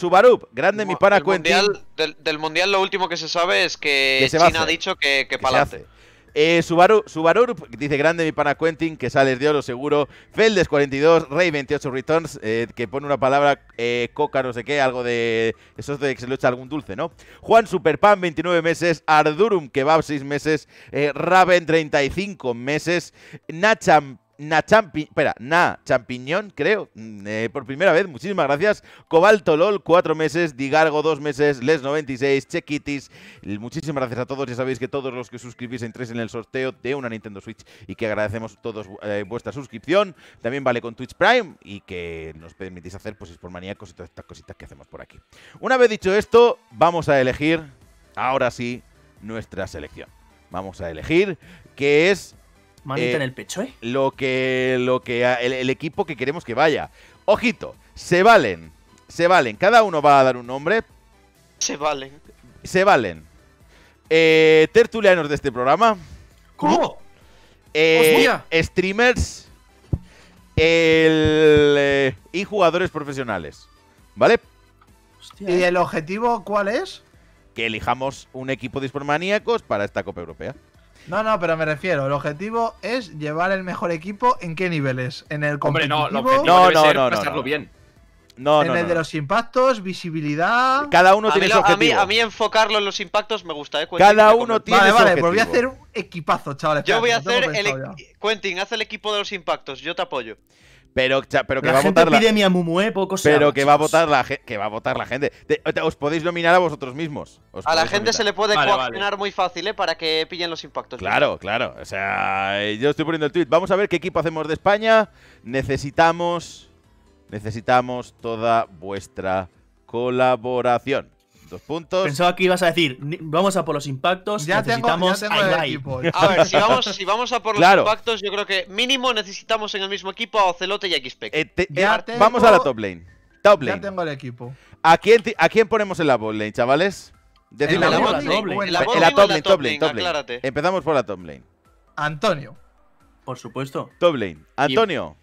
grande mi pana cuenta. del, mundial lo último que se sabe es que, China ha dicho que, que, que eh, Subaru, dice grande mi pana Quentin, que sales de oro seguro. Feldes 42, Rey 28 Returns, eh, que pone una palabra eh, coca, no sé qué, algo de. Eso de que se le echa algún dulce, ¿no? Juan Superpan 29 meses, Ardurum que va 6 meses, eh, Raven 35 meses, Nacham Na Champi, espera, Na Champiñón, creo, mm, eh, por primera vez, muchísimas gracias. Cobalto LOL, cuatro meses, Digargo, dos meses, Les96, Chequitis, muchísimas gracias a todos. Ya sabéis que todos los que suscribís entréis en el sorteo de una Nintendo Switch y que agradecemos todos eh, vuestra suscripción. También vale con Twitch Prime y que nos permitís hacer, pues, por maníacos y todas estas cositas que hacemos por aquí. Una vez dicho esto, vamos a elegir, ahora sí, nuestra selección. Vamos a elegir, que es Manita eh, en el pecho, ¿eh? Lo que, lo que, ah, el, equipo que queremos que vaya. Ojito, se valen, se valen. Cada uno va a dar un nombre. Se valen. Se valen. Eh, tertulianos de este programa. ¿Cómo? Eh, streamers. El, eh, y jugadores profesionales. ¿Vale? ¿eh? ¿Y el objetivo cuál es? Que elijamos un equipo de hispanomaníacos para esta Copa Europea. No, no, pero me refiero, el objetivo es llevar el mejor equipo en qué niveles. En el competitivo, Hombre, no, el objetivo no, no, no, bien. No, en el de los impactos, visibilidad. Cada uno tiene su objetivo. A mí, enfocarlo en los impactos me gusta, eh. Cada ¿eh? uno tiene su objetivo. Vale, pues voy a hacer un equipazo, chavales. Yo voy a hacer el. Ya. Quentin, haz el equipo de los impactos, yo te apoyo pero, que va a votar la, Pero que va a votar la gente. os podéis nominar a vosotros mismos. a la gente se le puede coaccionar muy fácil, ¿eh? Para que pillen los impactos. Claro, claro. O sea, yo estoy poniendo el tweet. Vamos a ver qué equipo hacemos de España. Necesitamos, necesitamos toda vuestra colaboración. Dos puntos. Pensaba que ibas a decir, vamos a por los impactos, ya necesitamos A ver, si vamos, [laughs] si vamos a por los impactos, yo creo que mínimo necesitamos en el mismo equipo a Ocelote y a eh, eh, vamos a la top lane. Top lane. Ya tengo el equipo. ¿A quién, ponemos en la bot lane, chavales? ¿En la, lane. En la top lane, top lane, Empezamos por la top lane. Antonio. Por supuesto. Top lane. Antonio.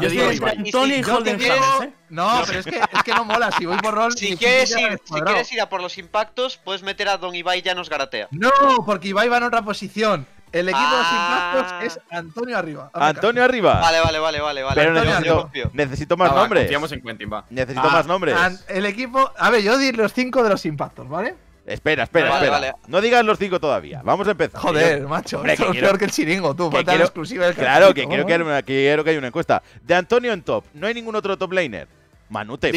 Yo digo Antonio y, ¿eh? No, pero es que, no mola. Si voy por rol. Si, quieres ir, si quieres ir a por los impactos, puedes meter a Don Ibai ya nos garatea. No, porque Ibai va en otra posición. El equipo de los ah. impactos es Antonio Arriba. Antonio Arriba. Vale, vale, vale, vale. vale. Pero necesito, más ah, nombres. en Quentin, va. Necesito ah, más nombres. El equipo. A ver, yo di los cinco de los impactos, ¿vale? Espera, espera, espera. No digas los cinco todavía. Vamos a empezar. Joder, macho. es peor que el chiringo, tú. falta la exclusiva del Claro, que quiero que, hay quiero que haya una encuesta. De Antonio en top. No hay ningún otro top laner. Manute.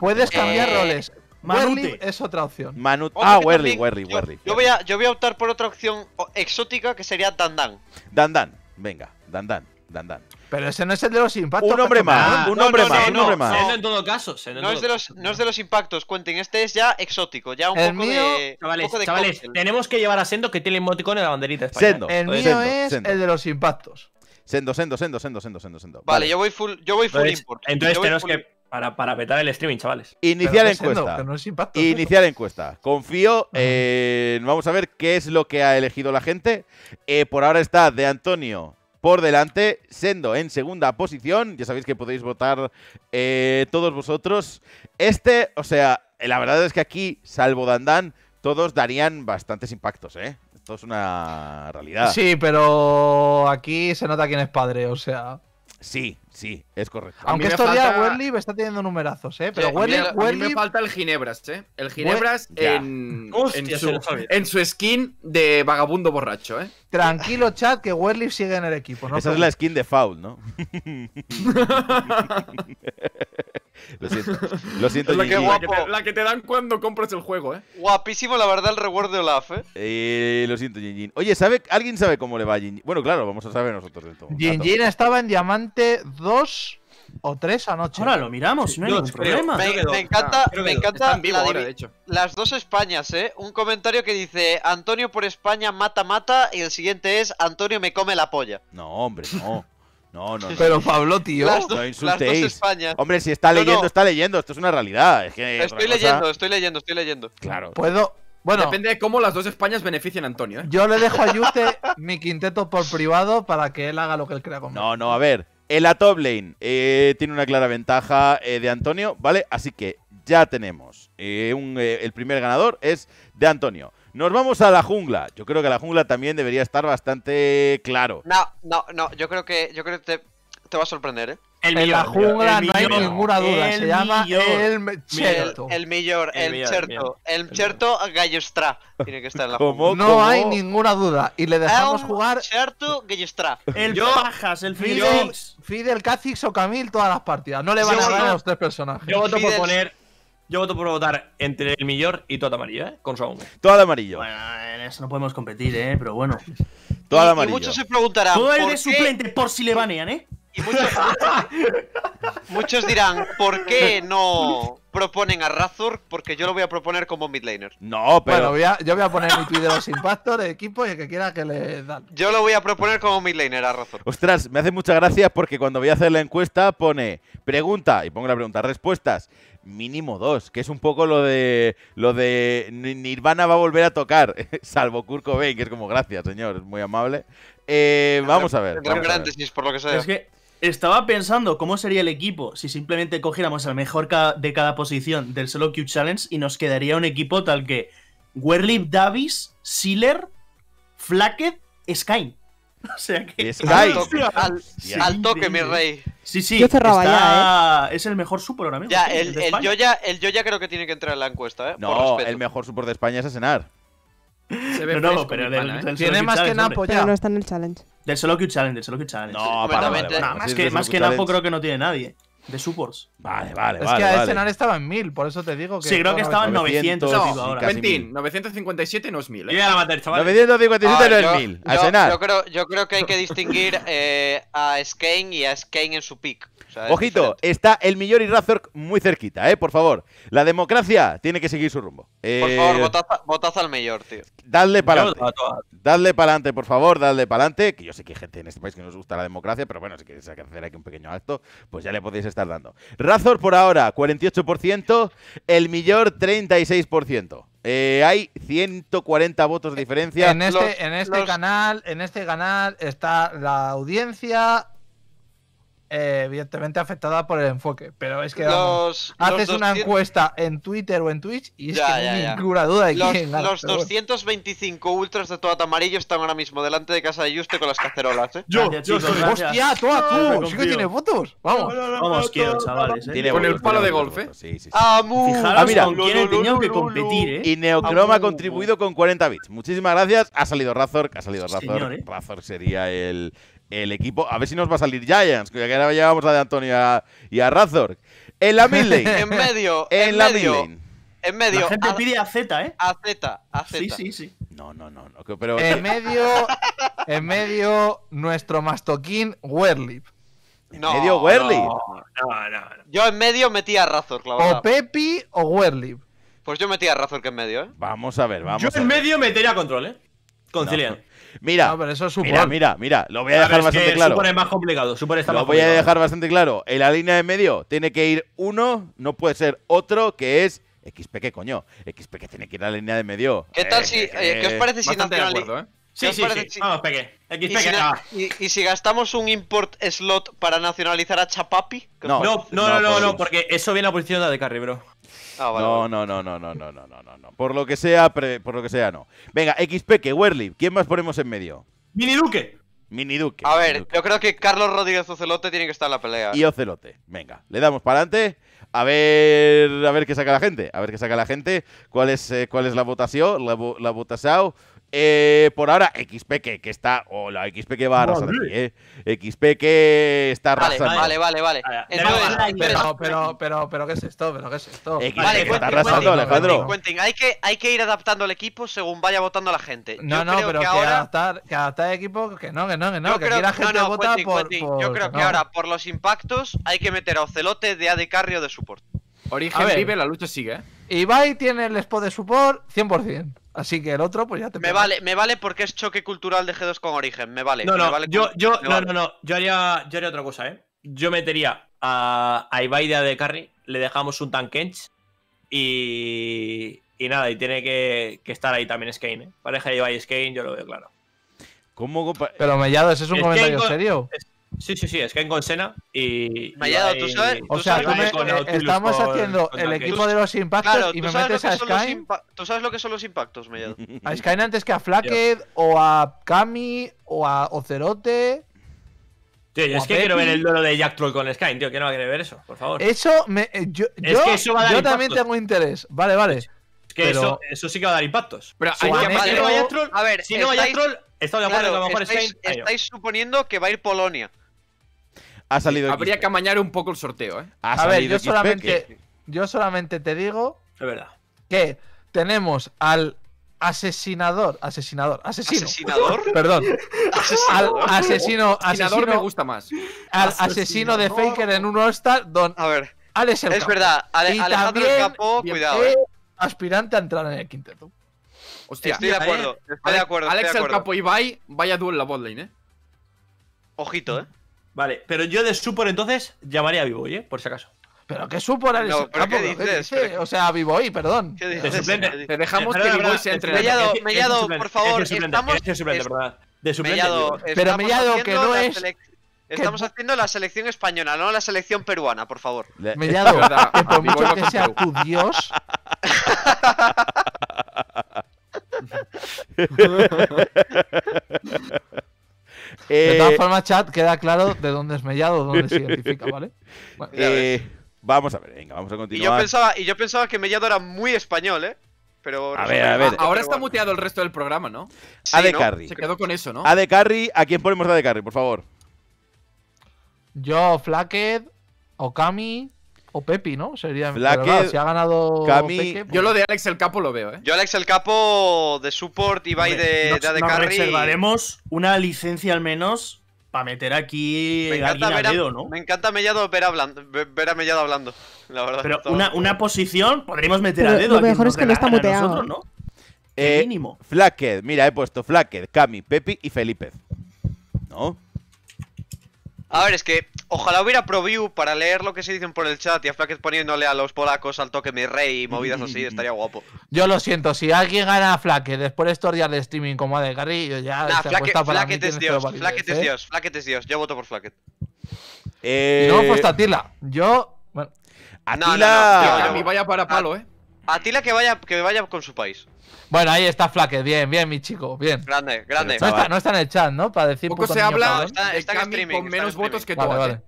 Puedes cambiar eh, roles. Manute es otra opción. Ah, Werly, Werry, Werry. Yo voy, a, yo voy a optar por otra opción exótica que sería Dandan. Dandan. Venga, Dandan. Dandan. Pero ese no es el de los impactos. Un hombre más, ah, un hombre más, un hombre más. en todo caso. es de los, no, es de los, impactos, Cuenten, Este es ya exótico, ya un poco de. Chavales, chavales tenemos que llevar a Sendo que tiene el emoticón en la banderita. Española. Sendo. El mío es el de los impactos. Sendo, Sendo, Sendo, Sendo, Sendo, Sendo. Sendo. Vale, yo voy full, yo voy full entonces, import. Entonces tenemos que. Para, para, petar el streaming, chavales. Iniciar encuesta. No impacto, Iniciar encuesta. Confío. [laughs] en… Eh, vamos a ver qué es lo que ha elegido la gente. Eh, por ahora está de Antonio por delante. siendo en segunda posición. Ya sabéis que podéis votar eh, todos vosotros. Este, o sea, la verdad es que aquí, salvo Dandan, todos darían bastantes impactos, ¿eh? Esto es una realidad. Sí, pero aquí se nota quién es padre, o sea. Sí, Sí, es correcto. Aunque estos días me está teniendo numerazos, ¿eh? Pero me falta el Ginebras, ¿eh? El Ginebras en, su, skin de vagabundo borracho, ¿eh? Tranquilo, chat, que Werlib sigue en el equipo. ¿no? Esa es la skin de Foul, ¿no? [laughs] Lo siento. Lo siento, la que, la, que te, dan cuando compras el juego, ¿eh? Guapísimo, la verdad, el reward de Olaf, ¿eh? eh lo siento, Jinjin. Oye, ¿sabe, ¿alguien sabe cómo le va a Bueno, claro, vamos a saber nosotros del todo. Jinjin estaba en Diamante 2 dos o tres anoche. Ahora lo miramos, no hay ningún problema. Me, encanta, de hecho. las dos Españas, ¿eh? Un comentario que dice, Antonio por España mata, mata, y el siguiente es, Antonio me come la polla. No, hombre, no. No, no, Pero Pablo, tío, las no insultéis. Hombre, si está leyendo, está leyendo. Esto es una realidad. estoy leyendo, estoy leyendo, estoy leyendo. Claro. Puedo. Bueno, depende de cómo las dos Españas beneficien a Antonio. ¿eh? Yo le dejo a Yute mi quinteto por privado para que él haga lo que él crea conmigo. No, no, a ver. El la top lane eh, tiene una clara ventaja eh, de Antonio, ¿vale? Así que ya tenemos. Eh, el primer ganador es de Antonio. Nos vamos a la jungla. Yo creo que la jungla también debería estar bastante claro. No, no, no. Yo creo que, yo creo que te va a sorprender, ¿eh? El en la jungla no hay ninguna duda. Se llama el Cherto. El Millor, el, Cherto. El Cherto Gallestra. Tiene que estar en la jungla. No hay ninguna duda. Y le dejamos [laughs] el jugar. Cherto Gallostra. El Bajas, el Fidel. Fidel, o Camil todas las partidas. No le van a ganar a los tres personajes. Yo voto por poner. Yo voto por votar entre el Millor y Toda Amarillo, ¿eh? Con su Toda Amarillo. Bueno, en eso no podemos competir, ¿eh? Pero bueno. Toda Amarillo. Y muchos se preguntarán. Todo el de suplente por si le banean, ¿eh? muchos, dirán, ¿por qué no proponen a Razor? Porque yo lo voy a proponer como midlaner. No, pero. yo voy a poner mi tweet de los impactos de equipo y el que quiera que le dan. Yo lo voy a proponer como midlaner a Razor. Ostras, me hace muchas gracias porque cuando voy a hacer la encuesta pone pregunta, y pongo la pregunta, respuestas mínimo dos, que es un poco lo de lo de Nirvana va a volver a tocar, [laughs] salvo Kurt Cobain, que es como gracias, señor, es muy amable. Eh, vamos a ver. por que estaba pensando cómo sería el equipo si simplemente cogiéramos al mejor de cada posición del solo Q Challenge y nos quedaría un equipo tal que Werlip Davis, Sealer, Flaked, Sky. [laughs] O sea que. Al toque, mi rey. Sí, sí. Yo cerraba ya, ¿eh? Es el mejor super ahora mismo. Ya, el, el, Yoya, creo que tiene que entrar en la encuesta, ¿eh? No, el mejor super de España es Asenar. Se ve no, pero del, pana, ¿eh? Tiene más que Napo ya. no está en el challenge. Del solo que challenge, del solo Q challenge. No, sí, para, más, que, más que Napo creo que no tiene nadie. ¿eh? De supports. Vale, vale, es vale. Es que vale. Arsenal estaba en 1000, por eso te digo que. Sí, creo que estaba en 900, 900 no, ahora. 957 no es 1000. ¿eh? Yo ya la chaval. 957 no es 1000. Arsenal. Yo creo, yo creo que hay que distinguir eh, a Skane y a Skane en su pick. Eh, Ojito, está el Millor y Razor muy cerquita, ¿eh? Por favor. La democracia tiene que seguir su rumbo. por favor, eh, votad, al Millor, tío. Dadle para adelante. Dadle para adelante, por favor, dadle para adelante. Que yo sé que hay gente en este país que no os gusta la democracia, pero bueno, si queréis hacer aquí un pequeño acto, pues ya le podéis estar dando. Razor por ahora, 48%. El Millor, 36%. Eh, hay 140 votos de diferencia. En este, este canal, en este canal está la audiencia, eh, evidentemente afectada por el enfoque. Pero es que haces una encuesta en Twitter o en Twitch y es que ninguna duda de los, Los 225 ultras de Toad Amarillo están ahora mismo delante de casa de Juste con las cacerolas, ¿eh? Yo, ¡Hostia, Toad, tú! que tiene fotos! Vamos, vamos, quiero, chavales. ¿eh? con el palo de golf, ¿eh? Ah, mira, con quién he tenido que competir, ¿eh? Y Neocrome ha contribuido con 40 bits. Muchísimas gracias. Ha salido este Razor, ha salido Razor. ¿eh? Razor sería el el equipo. A ver si nos va a salir Giants, que ahora llevamos a De Antonio y a, Razor. En la mid [laughs] en medio. [laughs] En, la medio, En medio. La gente pide a Z, ¿eh? A Z, a Z. Sí, sí, sí. No, no, no. no pero... En medio. en medio, nuestro mastoquín Werlip. ¿En medio Werlip? No, no, no, Yo en medio metí a Razor, la verdad. O Pepi o Werlip. Pues yo metí a Razor que en medio, ¿eh? Vamos a ver, vamos. Yo en medio metería control, ¿eh? Concilian. Mira, eso es mira, mira, lo voy a dejar bastante claro. más complicado, está Lo voy a dejar bastante claro. En la línea de medio tiene que ir uno, no puede ser otro, que es XP, ¿qué coño? XP que tiene que ir a la línea de medio. ¿Qué tal eh, si, eh, eh, ¿qué os parece si Sí, sí, sí. Vamos, peque. XP, ¿Y, si y, si gastamos un import slot para nacionalizar a Chapapi? No, no, no, no, no, porque eso viene a posición de carry, bro. Ah, no, no, no, no, no, no, no, no, no, Por lo que sea, por lo que sea, no. Venga, que Werly, ¿quién más ponemos en medio? Mini Duque. Mini Duque. A ver, yo creo que Carlos Rodríguez Ocelote tiene que estar en la pelea. Y Ocelote, venga, le damos para adelante. A ver, a ver qué saca la gente, a ver qué saca la gente, cuál es, eh, es la votación, la, la votación. Eh, por ahora, XP que, que está. Hola, XP que va a arrasar eh. XP que está arrasando. Vale, vale, vale. vale. pero, pero, pero, pero, ¿qué es esto? ¿Pero qué es esto? vale, que está arrasando, Alejandro. hay, que, hay que ir adaptando el equipo según vaya votando la gente. No, no, pero que, ahora... adaptar, el equipo, que no, que no, que no. Yo que creo, la gente no, vota por, Yo creo que, ahora, por los impactos, hay que meter a Ocelote de AD Carry de support. Origen vive, la lucha sigue. ¿eh? Ibai tiene el spot de support 100%. Así que el otro, pues ya te. Me vale, me vale porque es choque cultural de G2 con origen. Me vale. No, no, yo, yo, no, no, no, Yo haría, haría otra cosa, ¿eh? Yo metería a, a Ibaida de carry, le dejamos un tankench y. Y nada, y tiene que, estar ahí también Skane, ¿eh? Pareja de Ibai y Skane, yo lo veo claro. ¿Cómo? Pero Mellado, ¿ese es un comentario serio? Sí, sí, sí, es que en y. Mayado, tú sabes. O sea, tú me, estamos haciendo el equipo de los impactos y me metes a Sky. Tú sabes lo que son los impactos, Mayado. A Sky antes que a FlaKed o a Kami, o a Ocerote. Tío, yo es que quiero ver el duelo de Jack Troll con Sky, tío. que no va a querer ver eso? Por favor. Eso me. Eh, yo, yo, yo también tengo interés. Vale, vale. Es que eso, eso, sí que va a dar impactos. Pero si no Jack Troll, a ver, si no va a lo mejor estáis suponiendo que va a ir Polonia. Habría que amañar un poco el sorteo, ¿eh? a ver, yo solamente, yo solamente te digo. Es verdad. Que tenemos al asesinador, asesinador, ¿Asesinador? [laughs] Perdón. ¿Asesinador? asesino, asesinador me gusta más. Al asesino, de Faker en un All-Star, don. A ver. Alex el es verdad, Alejandro el Capo, cuidado. Eh. Aspirante a entrar en el quinto Hostia, estoy de acuerdo, estoy de acuerdo. Alex el Capo y Ibai, vaya duel la botlane, eh. Ojito, eh. Vale, pero yo de Supor entonces llamaría a Vivo, ¿eh? Por si acaso. ¿Pero qué Supor? El... ¿qué dices? Eh, eh, o sea, Vivoy, perdón. ¿Qué dices? Te dejamos que Viboy se entrene. Mellado, por favor, es estamos... Es suplente, perdón. De suplente. pero Mellado, que no es... Estamos haciendo la selección española, no la selección peruana, por favor. Mellado, que por mucho que sea tu dios... [laughs] [laughs] [laughs] de todas eh, formas, chat, queda claro de dónde es Mellado, dónde se identifica, [laughs] ¿vale? Eh, vamos a ver, venga, vamos a continuar. Y yo pensaba, que Mellado era muy español, ¿eh? Pero a ver, a ver. Ah, ahora está muteado el resto del programa, ¿no? A de Carry. Se quedó con eso, ¿no? A de Carry, ¿a quién ponemos de Carry, por favor? Yo, Flaked, Okami, o Pepi, ¿no? Sería mejor si ha ganado Cami... Pues- Yo lo de Alex el Capo lo veo, ¿eh? Yo Alex el Capo de support y Ibai de, nos, de reservaremos una licencia al menos para meter aquí me encanta ver a, ¿no? Me encanta Mellado ver, hablando, a Mellado hablando, la verdad. Pero una, posición podríamos meter a dedo. Lo mejor es que no está muteado. Eh, mínimo. mira, he puesto Flaked, Cami, Pepi y Felipe. ¿No? A ver, es que ojalá hubiera ProView para leer lo que se dicen por el chat y a FlaKet poniéndole a los polacos al toque mi rey y movidas así, [laughs] estaría guapo. Yo lo siento, si alguien gana a FlaKet después de estos días de streaming como a de Garrillo, ya nah, se es ¿eh? Dios, FlaKet es Dios, es Dios, yo voto por FlaKet. Eh, yo... Bueno. No, yo, A vaya para palo, ¿eh? a, eh. Atila que vaya, que vaya con su país. Bueno, ahí está Flaque, bien, bien, mi chico, bien. Grande, grande. No está, en el chat, ¿no? Para decir Poco se habla con menos votos que tú. ¿eh?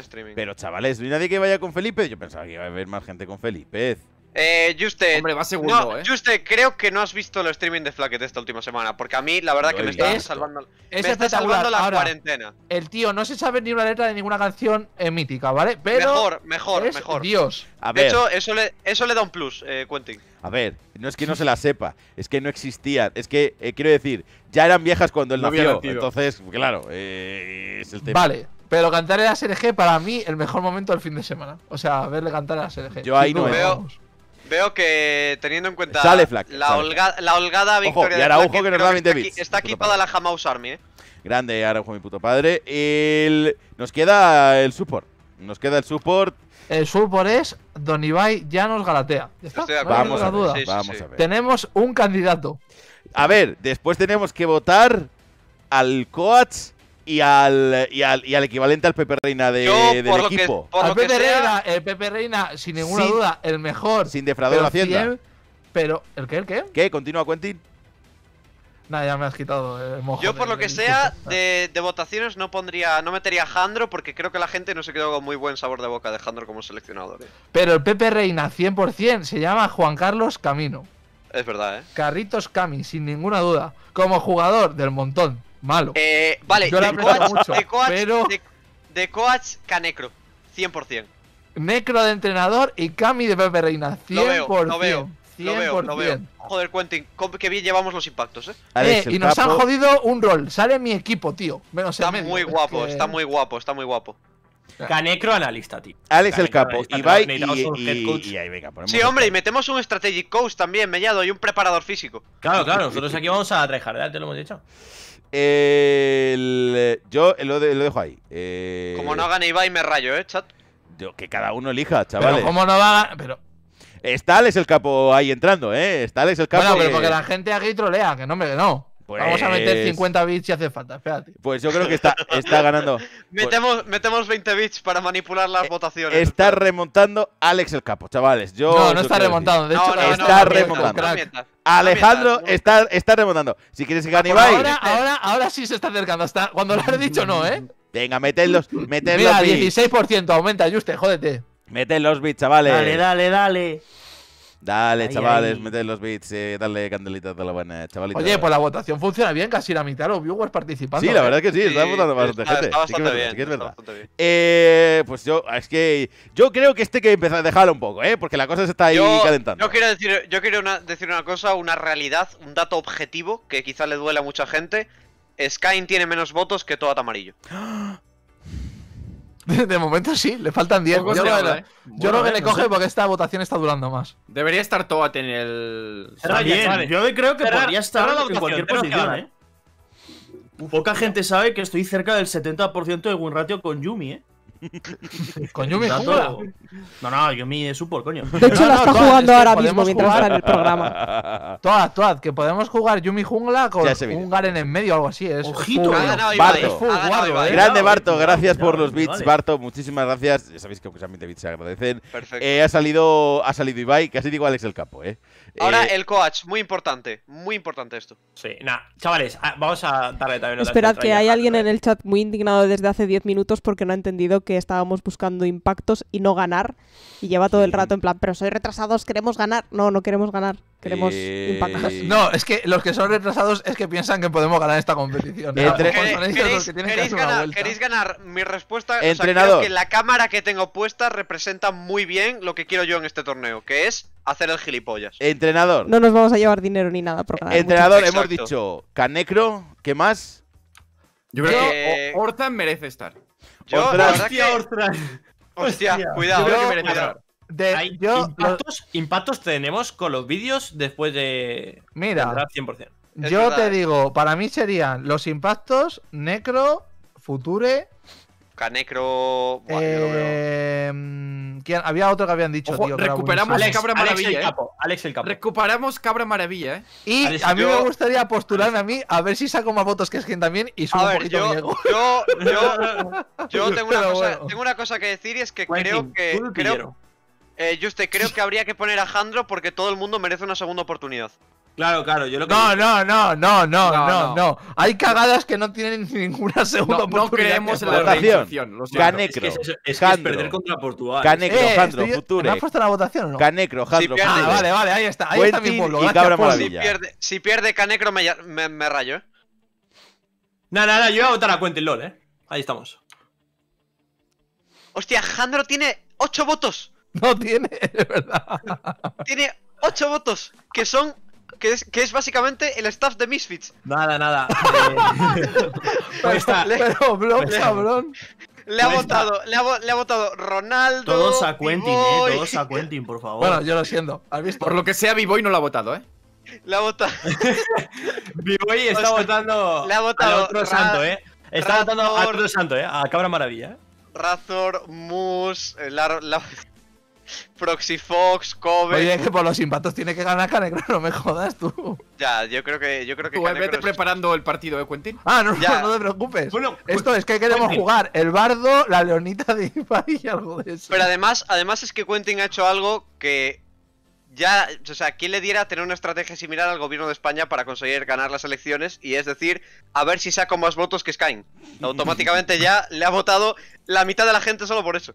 streaming. Pero chavales, no hay nadie que vaya con Felipe. Yo pensaba que iba a haber más gente con Felipe. Eh, Juste, Hombre, va segundo, eh. Juste, creo que no has visto el streaming de Flacket esta última semana, porque a mí la verdad que me está salvando, está salvando la cuarentena. El tío no se sabe ni una letra de ninguna canción eh, mítica, ¿vale? mejor, mejor, mejor. Dios. De hecho, eso le, eso le da un plus, eh, A ver, no es que no se la sepa, es que no existía, es que eh, quiero decir, ya eran viejas cuando él nació, entonces, claro, eh, es el tema. Vale. Pero cantar a la para mí el mejor momento del fin de semana. O sea, verle cantar a la Yo ahí no veo. Veo que, teniendo en cuenta la, holgada victoria Araujo, que nos da Está equipada la Hamaus Army, ¿eh? Grande Araujo, mi puto padre. Nos queda el support. Nos queda el support. El support es Don Ibai Galatea. ¿Ya está? No Tenemos un candidato. A ver, después tenemos que votar al coach y al, equivalente al Pepe Reina del equipo. Pepe Reina, el Pepe Reina, sin ninguna duda, el mejor. Sin defraudar la Hacienda. pero, ¿el qué? ¿El qué? ¿Qué? Continúa, Quentin. Nada, ya me has quitado el Yo, por lo que sea, de, votaciones no pondría, no metería a Jandro porque creo que la gente no se quedó con muy buen sabor de boca de Jandro como seleccionador. Pero el Pepe Reina 100% se llama Juan Carlos Camino. Es verdad, ¿eh? Carritos Cami, sin ninguna duda. Como jugador del montón. Malo. Eh, vale, de, coach, Canecro, 100%. Necro de entrenador y Cami de Pepe Reina, 100%. veo, lo veo. Joder, Quentin, que bien llevamos los impactos, eh. eh y nos han jodido un rol. Sale mi equipo, tío. Menos está muy guapo, está muy guapo, está muy guapo. Canecro analista, tío. Alex el capo, y, Sí, hombre, y metemos un strategic coach también, Mellado, y un preparador físico. Claro, claro, nosotros aquí vamos a trejar, Te lo hemos dicho. Eh, yo eh, lo, dejo ahí. Eh, como no gane y me rayo, ¿eh, chat? que cada uno elija, chavales. Pero como no va Pero... estales el capo ahí entrando, ¿eh? Stal el capo. Bueno, pero porque la gente aquí trolea, que no, me no. Vamos a meter 50 bits si hace falta, Pues yo creo que está, está ganando. metemos, metemos 20 bits para manipular las votaciones. Está remontando Alex el Capo, chavales. no, no está remontando. De hecho, no, está remontando. Alejandro está, remontando. Si quieres que gane Ibai. Ahora, ahora, ahora sí se está acercando. Hasta cuando lo he dicho, no, ¿eh? Venga, metedlos. metedlos Mira, 16% aumenta, Juste, jódete. Meten los bits, chavales. Dale, dale, dale. Dale, chavales, meted los bits, eh, dale candelitas de la buena, chavalita. Oye, pues la votación funciona bien, casi la mitad de los viewers participando. Sí, la verdad es que sí, está votando bastante gente. Está bastante bien. Eh, pues yo, es que yo creo que este que empezar a dejarlo un poco, ¿eh? Porque la cosa se está ahí calentando. Yo quiero decir, yo quiero una, decir una cosa, una realidad, un dato objetivo que quizá le duele a mucha gente. Skyne tiene menos votos que todo Amarillo. [gasps] ¡Ah! [laughs] De momento sí, le faltan 10. Yo, creo, ¿eh? que, le coge porque esta votación está durando más. Debería estar Toat en el. yo creo que podría estar en cualquier posición, ¿eh? ¿eh? Poca gente sabe que estoy cerca del 70% de win ratio con Yumi, ¿eh? Coño, me Jungla No, no, yo es support, coño. De hecho, la está jugando ahora mismo mientras está en el programa. Toad, [laughs] Toad, que podemos jugar Yumi Jungla con un Garen en medio o algo así. Es Ojito, Barto. Eh. Grande Barto, gracias por los bits, Barto. Muchísimas gracias. Ya sabéis que obviamente bits se agradecen. Perfecto. Eh, ha, salido, ha salido Ibai, casi digo Alex el Capo, ¿eh? Ahora eh, el coach, muy importante, muy importante esto. Sí, nada, chavales, ah, vamos a darle también Esperad que hay alguien en el chat muy indignado desde hace 10 minutos porque no ha entendido que que estábamos buscando impactos y no ganar. Y lleva todo el rato en plan, pero soy retrasados, queremos ganar. No, no queremos ganar, queremos impactar eh, impactos. No, es que los que son retrasados es que piensan que podemos ganar esta competición. ¿Queréis, ganar, Mi respuesta es que la cámara que tengo puesta representa muy bien lo que quiero yo en este torneo, que es hacer el gilipollas. Entrenador. No nos vamos a llevar dinero ni nada Entrenador, hemos dicho Canecro, ¿qué más? Yo creo eh, que Orzan merece estar. Yo, hostia, Hostia, cuidado, yo, eh, que De, impactos, tenemos con los vídeos después de. Mira, 100%. Yo te eh. digo, para mí serían los impactos, Necro, Future, Canecro. Em, Había otro que habían dicho, tío. Recuperamos Cabra Maravilla. ¿eh? Alex el, capo, Recuperamos Cabra Maravilla, ¿eh? Y a mí me gustaría postular a mí a ver si saco más votos que es quien también y subo a yo, yo, [laughs] tengo, una cosa, que decir y es que creo que. Creo, eh, creo que habría que poner a Jandro porque todo el mundo merece una segunda oportunidad. Claro, claro, yo lo que no, no, no, no, no, no, no, Hay cagadas que no tienen ninguna segunda no, oportunidad. No creemos en la votación. Canecro. Es, que es, perder contra Portugal. Canecro, eh, Jandro, estoy, Future. ¿Me has puesto la votación o no? Canecro, Jandro. Si ah, vale, vale, ahí está. Ahí está mi pueblo. Y cabra maravilla. Si pierde, si pierde Canecro, me, me, me, rayo, ¿eh? Nada, nada, yo voy a votar a Quentin LOL, ¿eh? Ahí estamos. Hostia, Jandro tiene 8 votos. No tiene, de [laughs] verdad. Tiene 8 votos, que son que es, que es básicamente el staff de Misfits. Nada, nada. Ahí [laughs] eh, está. Le... Pero, blog, pues cabrón. Le ha, pues votado, le ha, le ha votado Ronaldo. Todos a Quentin, eh. Todos a Quentin, por favor. Bueno, yo lo siento. Por lo que sea, b no lo ha votado, eh. Le ha votado. [laughs] b está pues, votando. Le ha votado. A otro santo, eh. Está votando a otro santo, eh. A Cabra Maravilla. Eh. Razor, Moose. Eh, la... Proxy Fox, Kobe. Oye, que por los impactos tiene que ganar Canecro, no me jodas tú. Ya, yo creo que. Yo creo que preparando el partido, ¿eh, Quentin? Ah, no, no, te preocupes. Bueno, pues, Esto es que queremos jugar el bardo, la leonita de Ipa y algo de eso. Pero además, además es que Quentin ha hecho algo que ya, o sea, ¿quién le diera tener una estrategia similar al gobierno de España para conseguir ganar las elecciones? Y es decir, a ver si saco más votos que Skyne. Automáticamente ya le ha votado la mitad de la gente solo por eso.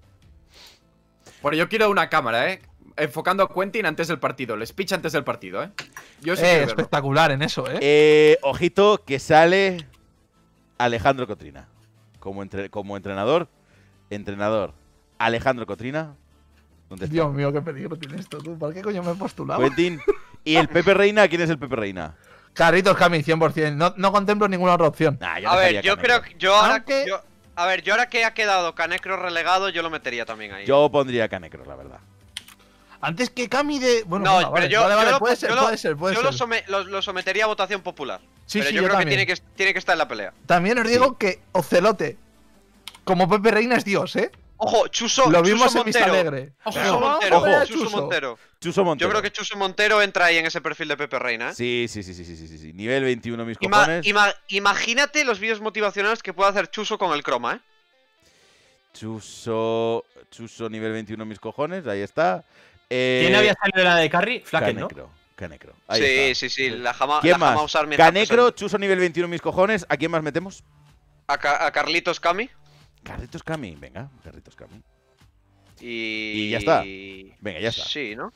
Bueno, yo quiero una cámara, ¿eh? Enfocando a Quentin antes del partido, el speech antes del partido, ¿eh? Yo soy eh, espectacular en eso, ¿eh? ¿eh? Ojito que sale Alejandro Cotrina. Como, entrenador, entrenador Alejandro Cotrina. Dios mío, qué peligro tiene esto, tú. ¿Para qué coño me he postulado? Quentin. ¿Y el Pepe Reina? ¿Quién es el Pepe Reina? Carritos Cami, 100%. No, contemplo ninguna otra opción. a ver, yo creo que yo, ahora, a ver, yo ahora que ha quedado Canecro relegado, yo lo metería también ahí. Yo pondría Canecro, la verdad. Antes que Cami de. Bueno, no, pero yo, vale, puede, lo, ser, puede, ser, puede ser, Yo lo, sometería a votación popular. Sí, pero sí, yo, creo que tiene, que tiene que estar en la pelea. También os digo que Ocelote, como Pepe Reina, es Dios, ¿eh? Ojo, Chuso, Lo mismo Chuso Montero. Alegre. Ojo, Chuso Montero. Chuso. Montero. Yo creo que Chuso Montero entra ahí en ese perfil de Pepe Reina. ¿eh? Sí, sí, sí, sí, sí, sí, sí. Nivel 21, mis cojones. imagínate los vídeos motivacionales que puede hacer Chuso con el croma, ¿eh? Chuso, Chuso nivel 21, mis cojones, ahí está. Eh... ¿Quién había salido la de Carry? Flaken, ¿no? Canecro. Ahí sí, está. sí, sí, la jama, ¿Quién más? Jama usar Canecro, Chuso nivel 21, mis cojones. ¿A quién más metemos? A, a Carlitos Cami. Carritos Cami, venga, Carritos Cami. Y... ya está. Venga, ya está. Sí, ¿no?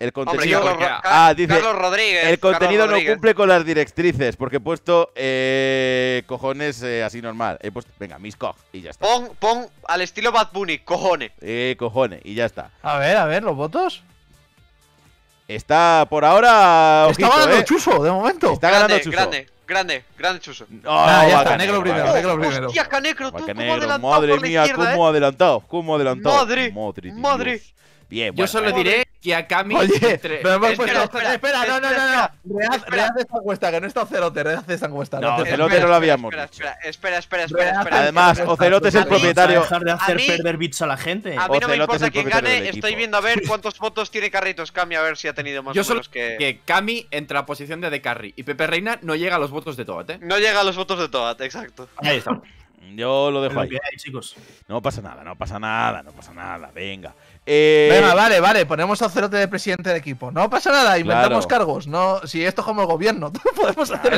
El contenido. Ah, Carlos, Rodríguez. El contenido no cumple con las directrices, porque he puesto eh, cojones eh, así normal. He puesto, venga, mis cog y ya está. Pon, pon al estilo Bad Bunny, cojones. Eh, cojones, y ya está. A ver, a ver, los votos. Está por ahora. está ganando eh. Chuso, de momento. Está ganando Chuso. Grande, grande Chuso. No, ah, ya está, negro primero, negro primero. tú, cómo madre mía, no, cómo no, eh? adelantado, cómo adelantado. Madre, madre, yo solo diré que a Cami. Oye, entre... Espera, no, no, no. no. Rehaz, rehaz esta encuesta, que no está Ocelote. Rehaz esta encuesta. No, Ocelote no lo habíamos. Espera, espera, espera. espera, espera Además, Ocelote es el propietario. dejar de hacer perder bits a la gente. A mí no me importa quién gane. Estoy viendo a ver cuántos votos tiene Carritos Cami, a ver si ha tenido más Yo solo que. Cami entra a posición de De Carry y Pepe Reina no llega a los votos de Toad, ¿eh? No llega a los votos de Toad, exacto. Ahí está. Yo lo dejo ahí. No pasa nada, no pasa nada, no pasa nada. Venga. Eh... Venga, vale, vale, ponemos a Cerote de presidente de equipo. No pasa nada, inventamos cargos. No, si esto es como el gobierno, [laughs] podemos hacer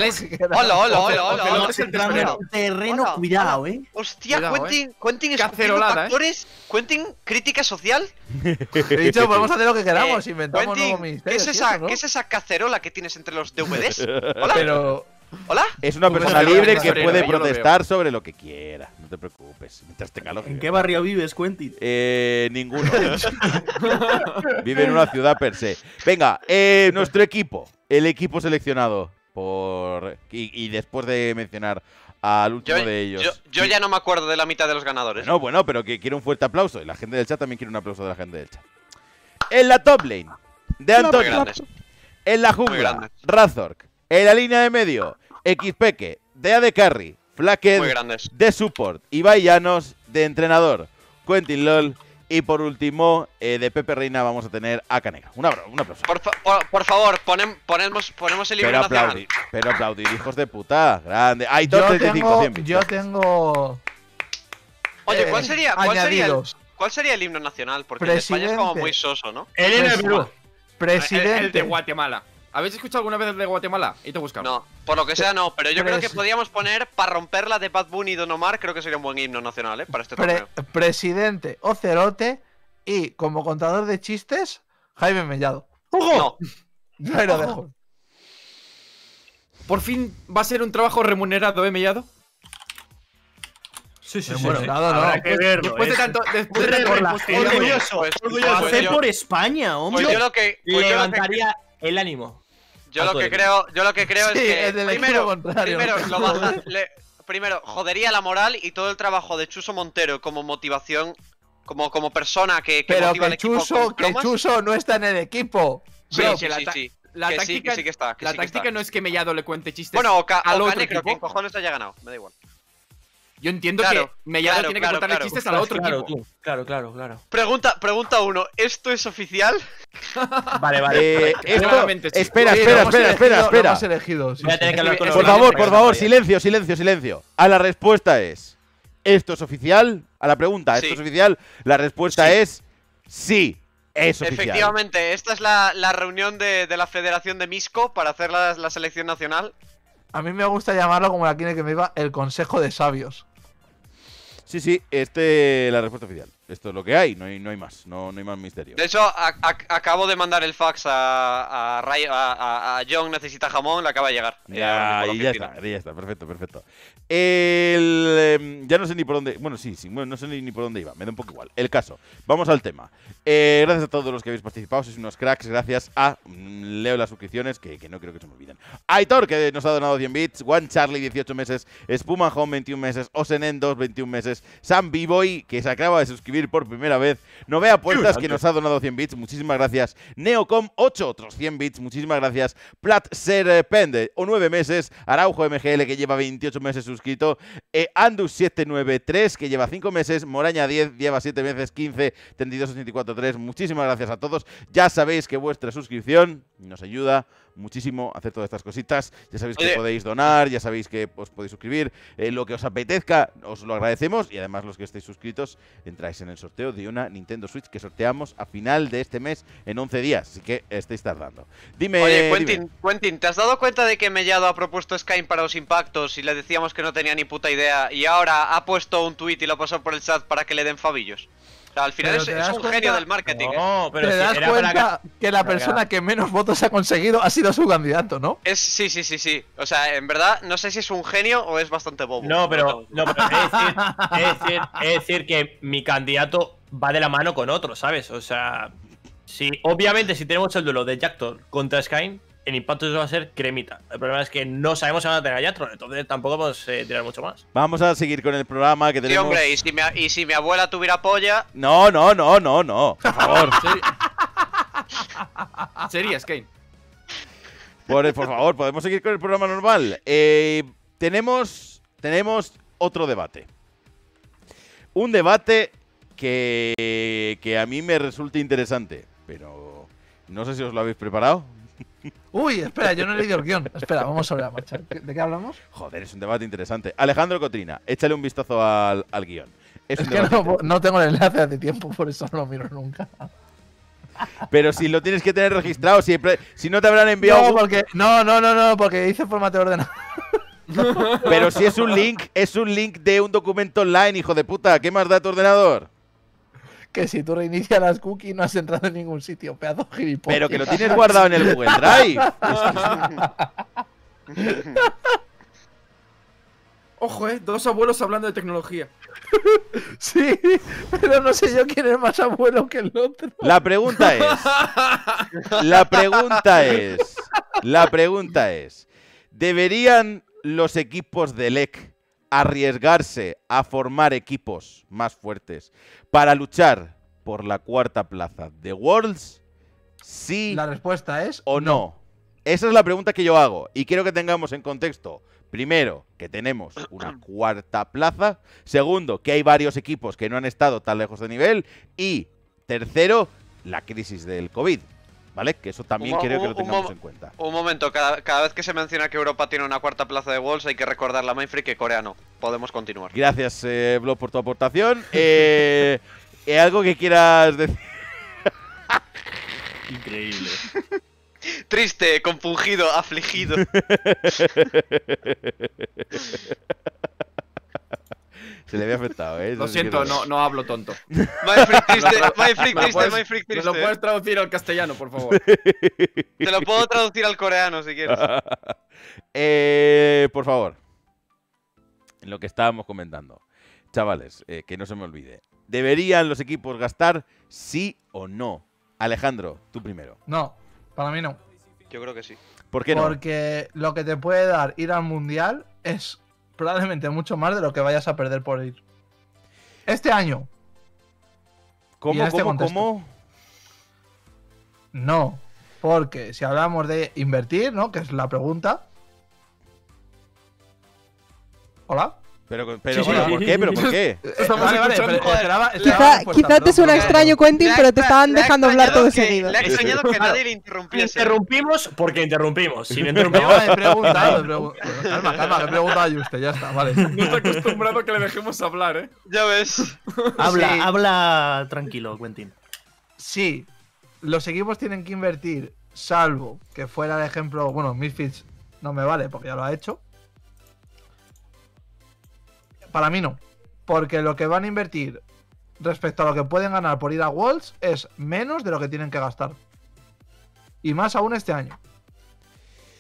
Hola, hola, hola, hola. hola, terreno, cuidado, eh. Hostia, Quentin… Eh. Quentin, es ¿eh? factores, Quentin crítica social. He dicho, podemos hacer lo que queramos, eh, inventamos nuevo ¿qué es, esa, ¿Qué es esa cacerola que tienes entre los DVDs? [laughs] Hola. Pero ¿Hola? Es una persona libre que puede protestar sobre lo que quiera. No te preocupes, mientras tenga ¿En qué barrio vives, Quentin? Eh, ninguno. [laughs] Vive en una ciudad per se. Venga, eh, nuestro equipo. El equipo seleccionado por... y, después de mencionar al último de ellos. Yo, ya no me acuerdo de la mitad de los ganadores. No, bueno, pero que quiero un fuerte aplauso. Y la gente del chat también quiere un aplauso de la gente del chat. En la top lane, de Antonio. En la jungla, Razork. En la línea de medio, Xpeque, DA de carry, Flaken de support, Ibai Llanos de entrenador, Quentin LOL y por último, eh, de Pepe Reina vamos a tener a Canega. Un aplauso. Por, favor, ponemos, ponemos el himno nacional. aplaudir, Pero aplaudir, hijos de puta. Grande. Hay yo tengo, Yo tengo... Oye, ¿cuál eh, sería, cuál sería, el, himno nacional? Porque España es como muy soso, ¿no? El, de Presidente. El, de Guatemala. ¿Habéis escuchado alguna vez de Guatemala? Y te buscamos. No, por lo que sea no, pero yo creo que podríamos poner para romperla de Bad Bunny y Don Omar, creo que sería un buen himno nacional, ¿eh? Para este torneo. Presidente Ocerote y como contador de chistes, Jaime Mellado. No. lo dejo. Por fin va a ser un trabajo remunerado, ¿eh, Mellado? Sí, sí, sí. Bueno, Nada, pues, Después de eh. tanto. Después pues de orgulloso, pues, Hacer por España, hombre. yo lo que. Pues levantaría el ánimo. Yo lo, que creo, yo lo que creo es que. Es primero, primero, lo [laughs] primero, jodería la moral y todo el trabajo de Chuso Montero como motivación, como, como persona que, Pero motiva que al Chuso, equipo. que Chuso no está en el equipo. Sí, sí, sí, La que táctica, sí, que está, la táctica no es que Mellado le cuente chistes. Bueno, o, al otro que cojones haya ganado, me da igual. Yo entiendo que me claro, tiene que contarle chistes al otro equipo. claro, claro, claro. Pregunta, pregunta uno, ¿esto es oficial? vale, vale. espera, espera, espera, espera, espera. por favor, por favor, silencio, silencio, silencio. A la respuesta es ¿Esto es oficial? A la pregunta, ¿esto es oficial? La respuesta es sí. Es oficial. Efectivamente, esta es la, reunión de, la Federación de Misco para hacer la, la selección nacional. A mí me gusta llamarlo como la tiene que me iba el Consejo de Sabios. Sí, sí, este la respuesta oficial. Esto es lo que hay, no hay, no hay más, no, no hay más misterio. De hecho, acabo de mandar el fax a, a, John necesita jamón, le acaba de llegar. Ya, eh, ya está, ya está, perfecto, perfecto. El, em, ya no sé ni por dónde. Bueno, sí, sí bueno, no sé ni, por dónde iba. Me da un poco igual. El caso. Vamos al tema. Eh, gracias a todos los que habéis participado. Sois unos cracks. Gracias a. Mm, leo las suscripciones, que, no creo que se me olviden. Aitor, que nos ha donado 100 bits. One Charlie, 18 meses. Spuma Home, 21 meses. Osenen, 2, 21 meses. Sam b que se acaba de suscribir por primera vez. Novea Puertas, que nos ha donado 100 bits. Muchísimas gracias. Neocom, 8, otros 100 bits. Muchísimas gracias. Plat Serpende, o 9 meses. Araujo MGL, que lleva 28 meses suscrito suscrito. Eh, Andus793, que lleva 5 meses. Moraña10, lleva 7 meses, 15, 32, Muchísimas gracias a todos. Ya sabéis que vuestra suscripción nos ayuda muchísimo hacer todas estas cositas. Ya sabéis que podéis donar, ya sabéis que os podéis suscribir, eh, lo que os apetezca, os lo agradecemos y además los que estéis suscritos entráis en el sorteo de una Nintendo Switch que sorteamos a final de este mes en 11 días, así que estáis tardando. Dime, Oye, Quentin, Quentin, ¿te has dado cuenta de que Mellado ha propuesto Skype para los impactos y le decíamos que no tenía ni puta idea y ahora ha puesto un tuit y lo ha pasado por el chat para que le den fabillos? O sea, al final es, un genio del marketing. No, ¿eh? pero te das cuenta que la persona que menos votos ha conseguido ha sido su candidato, ¿no? Es, sí, sí, sí, sí. O sea, en verdad, no sé si es un genio o es bastante bobo. No, pero, no, es, decir, que mi candidato va de la mano con otro, ¿sabes? O sea, si, obviamente, si tenemos el duelo de Jacktor contra Skyne, el impacto eso va a ser cremita. El problema es que no sabemos si van a tener a entonces tampoco podemos eh, tirar mucho más. Vamos a seguir con el programa que tenemos. hombre, y si mi, abuela tuviera polla. No, no, no, no, no. Por favor. [laughs] Sería Skate. Por, favor, podemos seguir con el programa normal. Eh, tenemos, tenemos otro debate. Un debate que, que a mí me resulta interesante, pero no sé si os lo habéis preparado. Uy, espera, yo no he leído el guión. Espera, vamos sobre la marcha. ¿De qué hablamos? Joder, es un debate interesante. Alejandro Cotrina, échale un vistazo al, guión. Es, que no, tengo el enlace hace tiempo, por eso no lo miro nunca. Pero si lo tienes que tener registrado, si, si no te habrán enviado. No, porque, no, no, no, no, porque dice formato ordenado. Pero si es un link, es un link de un documento online, hijo de puta. ¿Qué más da tu ordenador? que si tú reinicias las cookies no has entrado en ningún sitio, pedazo gilipollas. Pero que lo tienes guardado en el Google Drive. [laughs] Ojo, eh, dos abuelos hablando de tecnología. [laughs] sí, pero no sé yo quién es más abuelo que el otro. La pregunta es. La pregunta es. La pregunta es. ¿Deberían los equipos de LEC arriesgarse a formar equipos más fuertes para luchar por la cuarta plaza de Worlds? Sí. La respuesta es o no. Esa es la pregunta que yo hago y quiero que tengamos en contexto. Primero, que tenemos una [clears throat] cuarta plaza. Segundo, que hay varios equipos que no han estado tan lejos de nivel. Y tercero, la crisis del COVID, ¿vale? Que eso también quiero que lo tengamos en cuenta. Un momento, cada, vez que se menciona que Europa tiene una cuarta plaza de Wolves hay que recordar la Mindfree que Corea no. Podemos continuar. Gracias, eh, Blob, por tu aportación. [laughs] Eh, eh, ¿Algo que quieras decir? [laughs] Increíble. Triste, compungido, afligido. [laughs] Se le había afectado, ¿eh? lo siento, no, hablo tonto. My [laughs] my puedes- lo eh. puedes traducir al castellano, por favor? [laughs] Te lo puedo traducir al coreano si quieres. [laughs] Eh, por favor. Lo que estábamos comentando. Chavales, eh, que no se me olvide. ¿Deberían los equipos gastar sí o no? Alejandro, tú primero. No, para mí no. Yo creo que sí. ¿Por qué no? Porque lo que te puede dar ir al mundial es probablemente mucho más de lo que vayas a perder por ir. Este año. ¿Cómo, este cómo, cómo? No, porque si hablamos de invertir, ¿no? Que es la pregunta. ¿Hola? Pero, pero, bueno, ¿por qué? ¿Pero por qué? Vale, vale, pero, quizá, te suena extraño, Quentin, pero te estaban dejando hablar todo ese seguido. Le he extrañado que nadie le interrumpiese. Interrumpimos porque interrumpimos. Si no interrumpimos… he preguntado, [laughs] calma, calma, le he preguntado a usted, ya está, vale. No está acostumbrado a que le dejemos hablar, ¿eh? Ya ves. Habla, habla tranquilo, Quentin. Sí, los equipos tienen que invertir, salvo que fuera el ejemplo… Bueno, Misfits no me vale porque ya lo ha hecho para mí no. Porque lo que van a invertir respecto a lo que pueden ganar por ir a Worlds es menos de lo que tienen que gastar. Y más aún este año.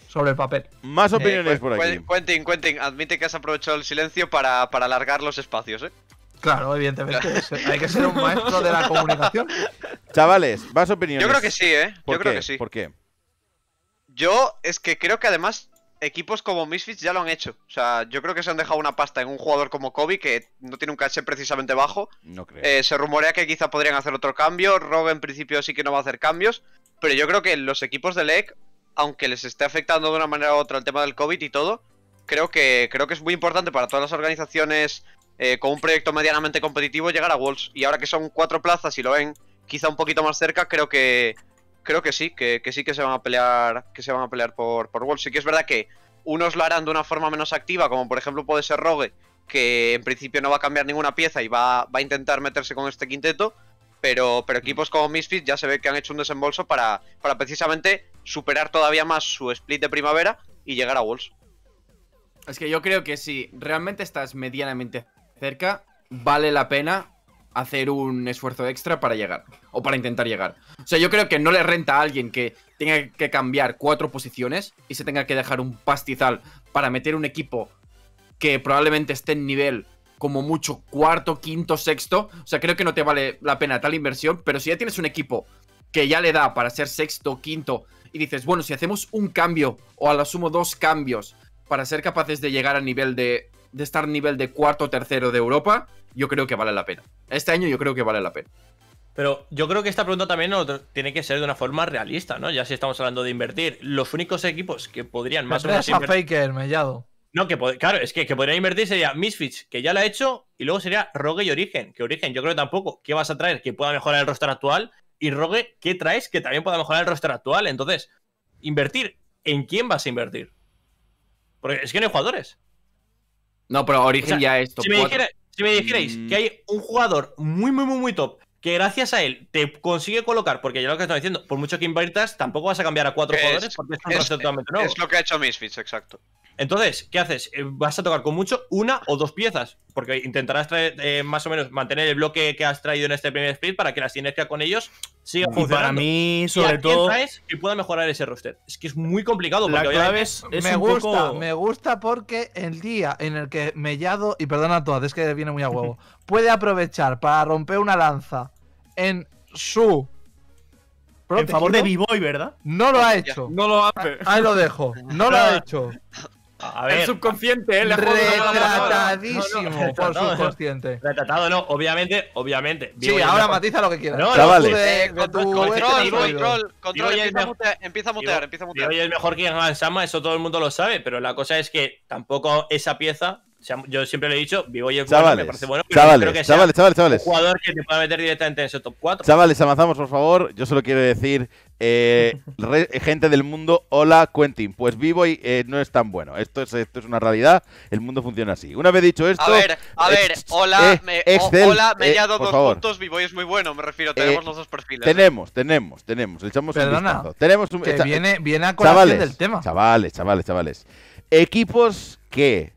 Sobre el papel. Más eh, opiniones por aquí. Quentin, Quentin, admite que has aprovechado el silencio para, alargar los espacios, ¿eh? Claro, evidentemente. hay que ser un maestro de la comunicación. [laughs] Chavales, más opiniones. Yo creo que sí, ¿eh? Yo creo que sí. ¿Por qué? Yo es que creo que además equipos como Misfits ya lo han hecho. O sea, yo creo que se han dejado una pasta en un jugador como Kobe, que no tiene un caché precisamente bajo. No creo. Eh, se rumorea que quizá podrían hacer otro cambio. Rogue en principio sí que no va a hacer cambios. Pero yo creo que los equipos de LEC, aunque les esté afectando de una manera u otra el tema del COVID y todo, creo que, creo que es muy importante para todas las organizaciones eh, con un proyecto medianamente competitivo llegar a Wolves. Y ahora que son cuatro plazas y lo ven quizá un poquito más cerca, creo que creo que sí, que, sí que se van a pelear, que se van a pelear por, por Wolves. Sí que es verdad que unos lo harán de una forma menos activa, como por ejemplo puede ser Rogue, que en principio no va a cambiar ninguna pieza y va, a intentar meterse con este quinteto. Pero, pero mm. equipos como Misfit ya se ve que han hecho un desembolso para, para precisamente superar todavía más su split de primavera y llegar a Wolves. Es que yo creo que si realmente estás medianamente cerca, vale la pena hacer un esfuerzo extra para llegar o para intentar llegar. O sea, yo creo que no le renta a alguien que tenga que cambiar cuatro posiciones y se tenga que dejar un pastizal para meter un equipo que probablemente esté en nivel como mucho cuarto, quinto, sexto. O sea, creo que no te vale la pena tal inversión, pero si ya tienes un equipo que ya le da para ser sexto, quinto, y dices, bueno, si hacemos un cambio o al lo sumo dos cambios para ser capaces de llegar a nivel de, de estar nivel de cuarto, tercero de Europa, yo creo que vale la pena. Este año yo creo que vale la pena. Pero yo creo que esta pregunta también tiene que ser de una forma realista, ¿no? Ya si estamos hablando de invertir, los únicos equipos que podrían más o menos. Faker, Mellado. No, que claro, es que, que podrían invertir sería Misfits, que ya la ha hecho, y luego sería Rogue y Origen, que Origen yo creo tampoco. ¿Qué vas a traer que pueda mejorar el roster actual? Y Rogue, ¿qué traes que también pueda mejorar el roster actual? Entonces, invertir, ¿en quién vas a invertir? Porque es que no hay jugadores. No, pero Origen ya es si me dijera, si me dijerais que hay un jugador muy, muy, muy, muy top que gracias a él te consigue colocar, porque ya lo que estaba diciendo, por mucho que inviertas, tampoco vas a cambiar a cuatro jugadores porque es Es lo que ha hecho Misfits, exacto. Entonces, ¿qué haces? Eh, vas a tocar con mucho una o dos piezas, porque intentarás eh, más o menos mantener el bloque que has traído en este primer split para que la sinergia con ellos para mí, sobre todo. que pueda mejorar ese roster. Es que es muy complicado. La vez es, me gusta, me gusta porque el día en el que Mellado, y perdona a todas, es que viene muy a huevo, [laughs] puede aprovechar para romper una lanza en su. en favor de B-Boy, ¿verdad? No lo ha hecho. No lo hace. Ahí lo dejo. No lo ha hecho. A [laughs] ver, el subconsciente, ¿eh? retratadísimo no, por ¿eh? subconsciente. Retratado no, obviamente, obviamente. sí, ahora matiza lo que quieras. No, Chavales. Eh, este control, control, control, empieza, a mutear, empieza a mutear. y es mejor que en Sama, eso todo el mundo lo sabe, pero la cosa es que tampoco esa pieza yo siempre le he dicho, Vivo y chavales, me parece bueno, chavales, creo que chavales, chavales, chavales. un jugador que te pueda meter directamente en ese top 4. Chavales, avanzamos, por favor. Yo solo quiero decir eh, gente del mundo, hola Quentin, pues vivo y eh, no es tan bueno. Esto es, esto es una realidad, el mundo funciona así. Una vez dicho esto... A ver, a eh, ver, hola, eh, me, hola, me he dado dos puntos, vivo es muy bueno, me refiero, tenemos los dos perfiles. Tenemos, tenemos, tenemos, le echamos Perdona, un Tenemos un, que viene, a del tema. Chavales, chavales, chavales. Equipos que...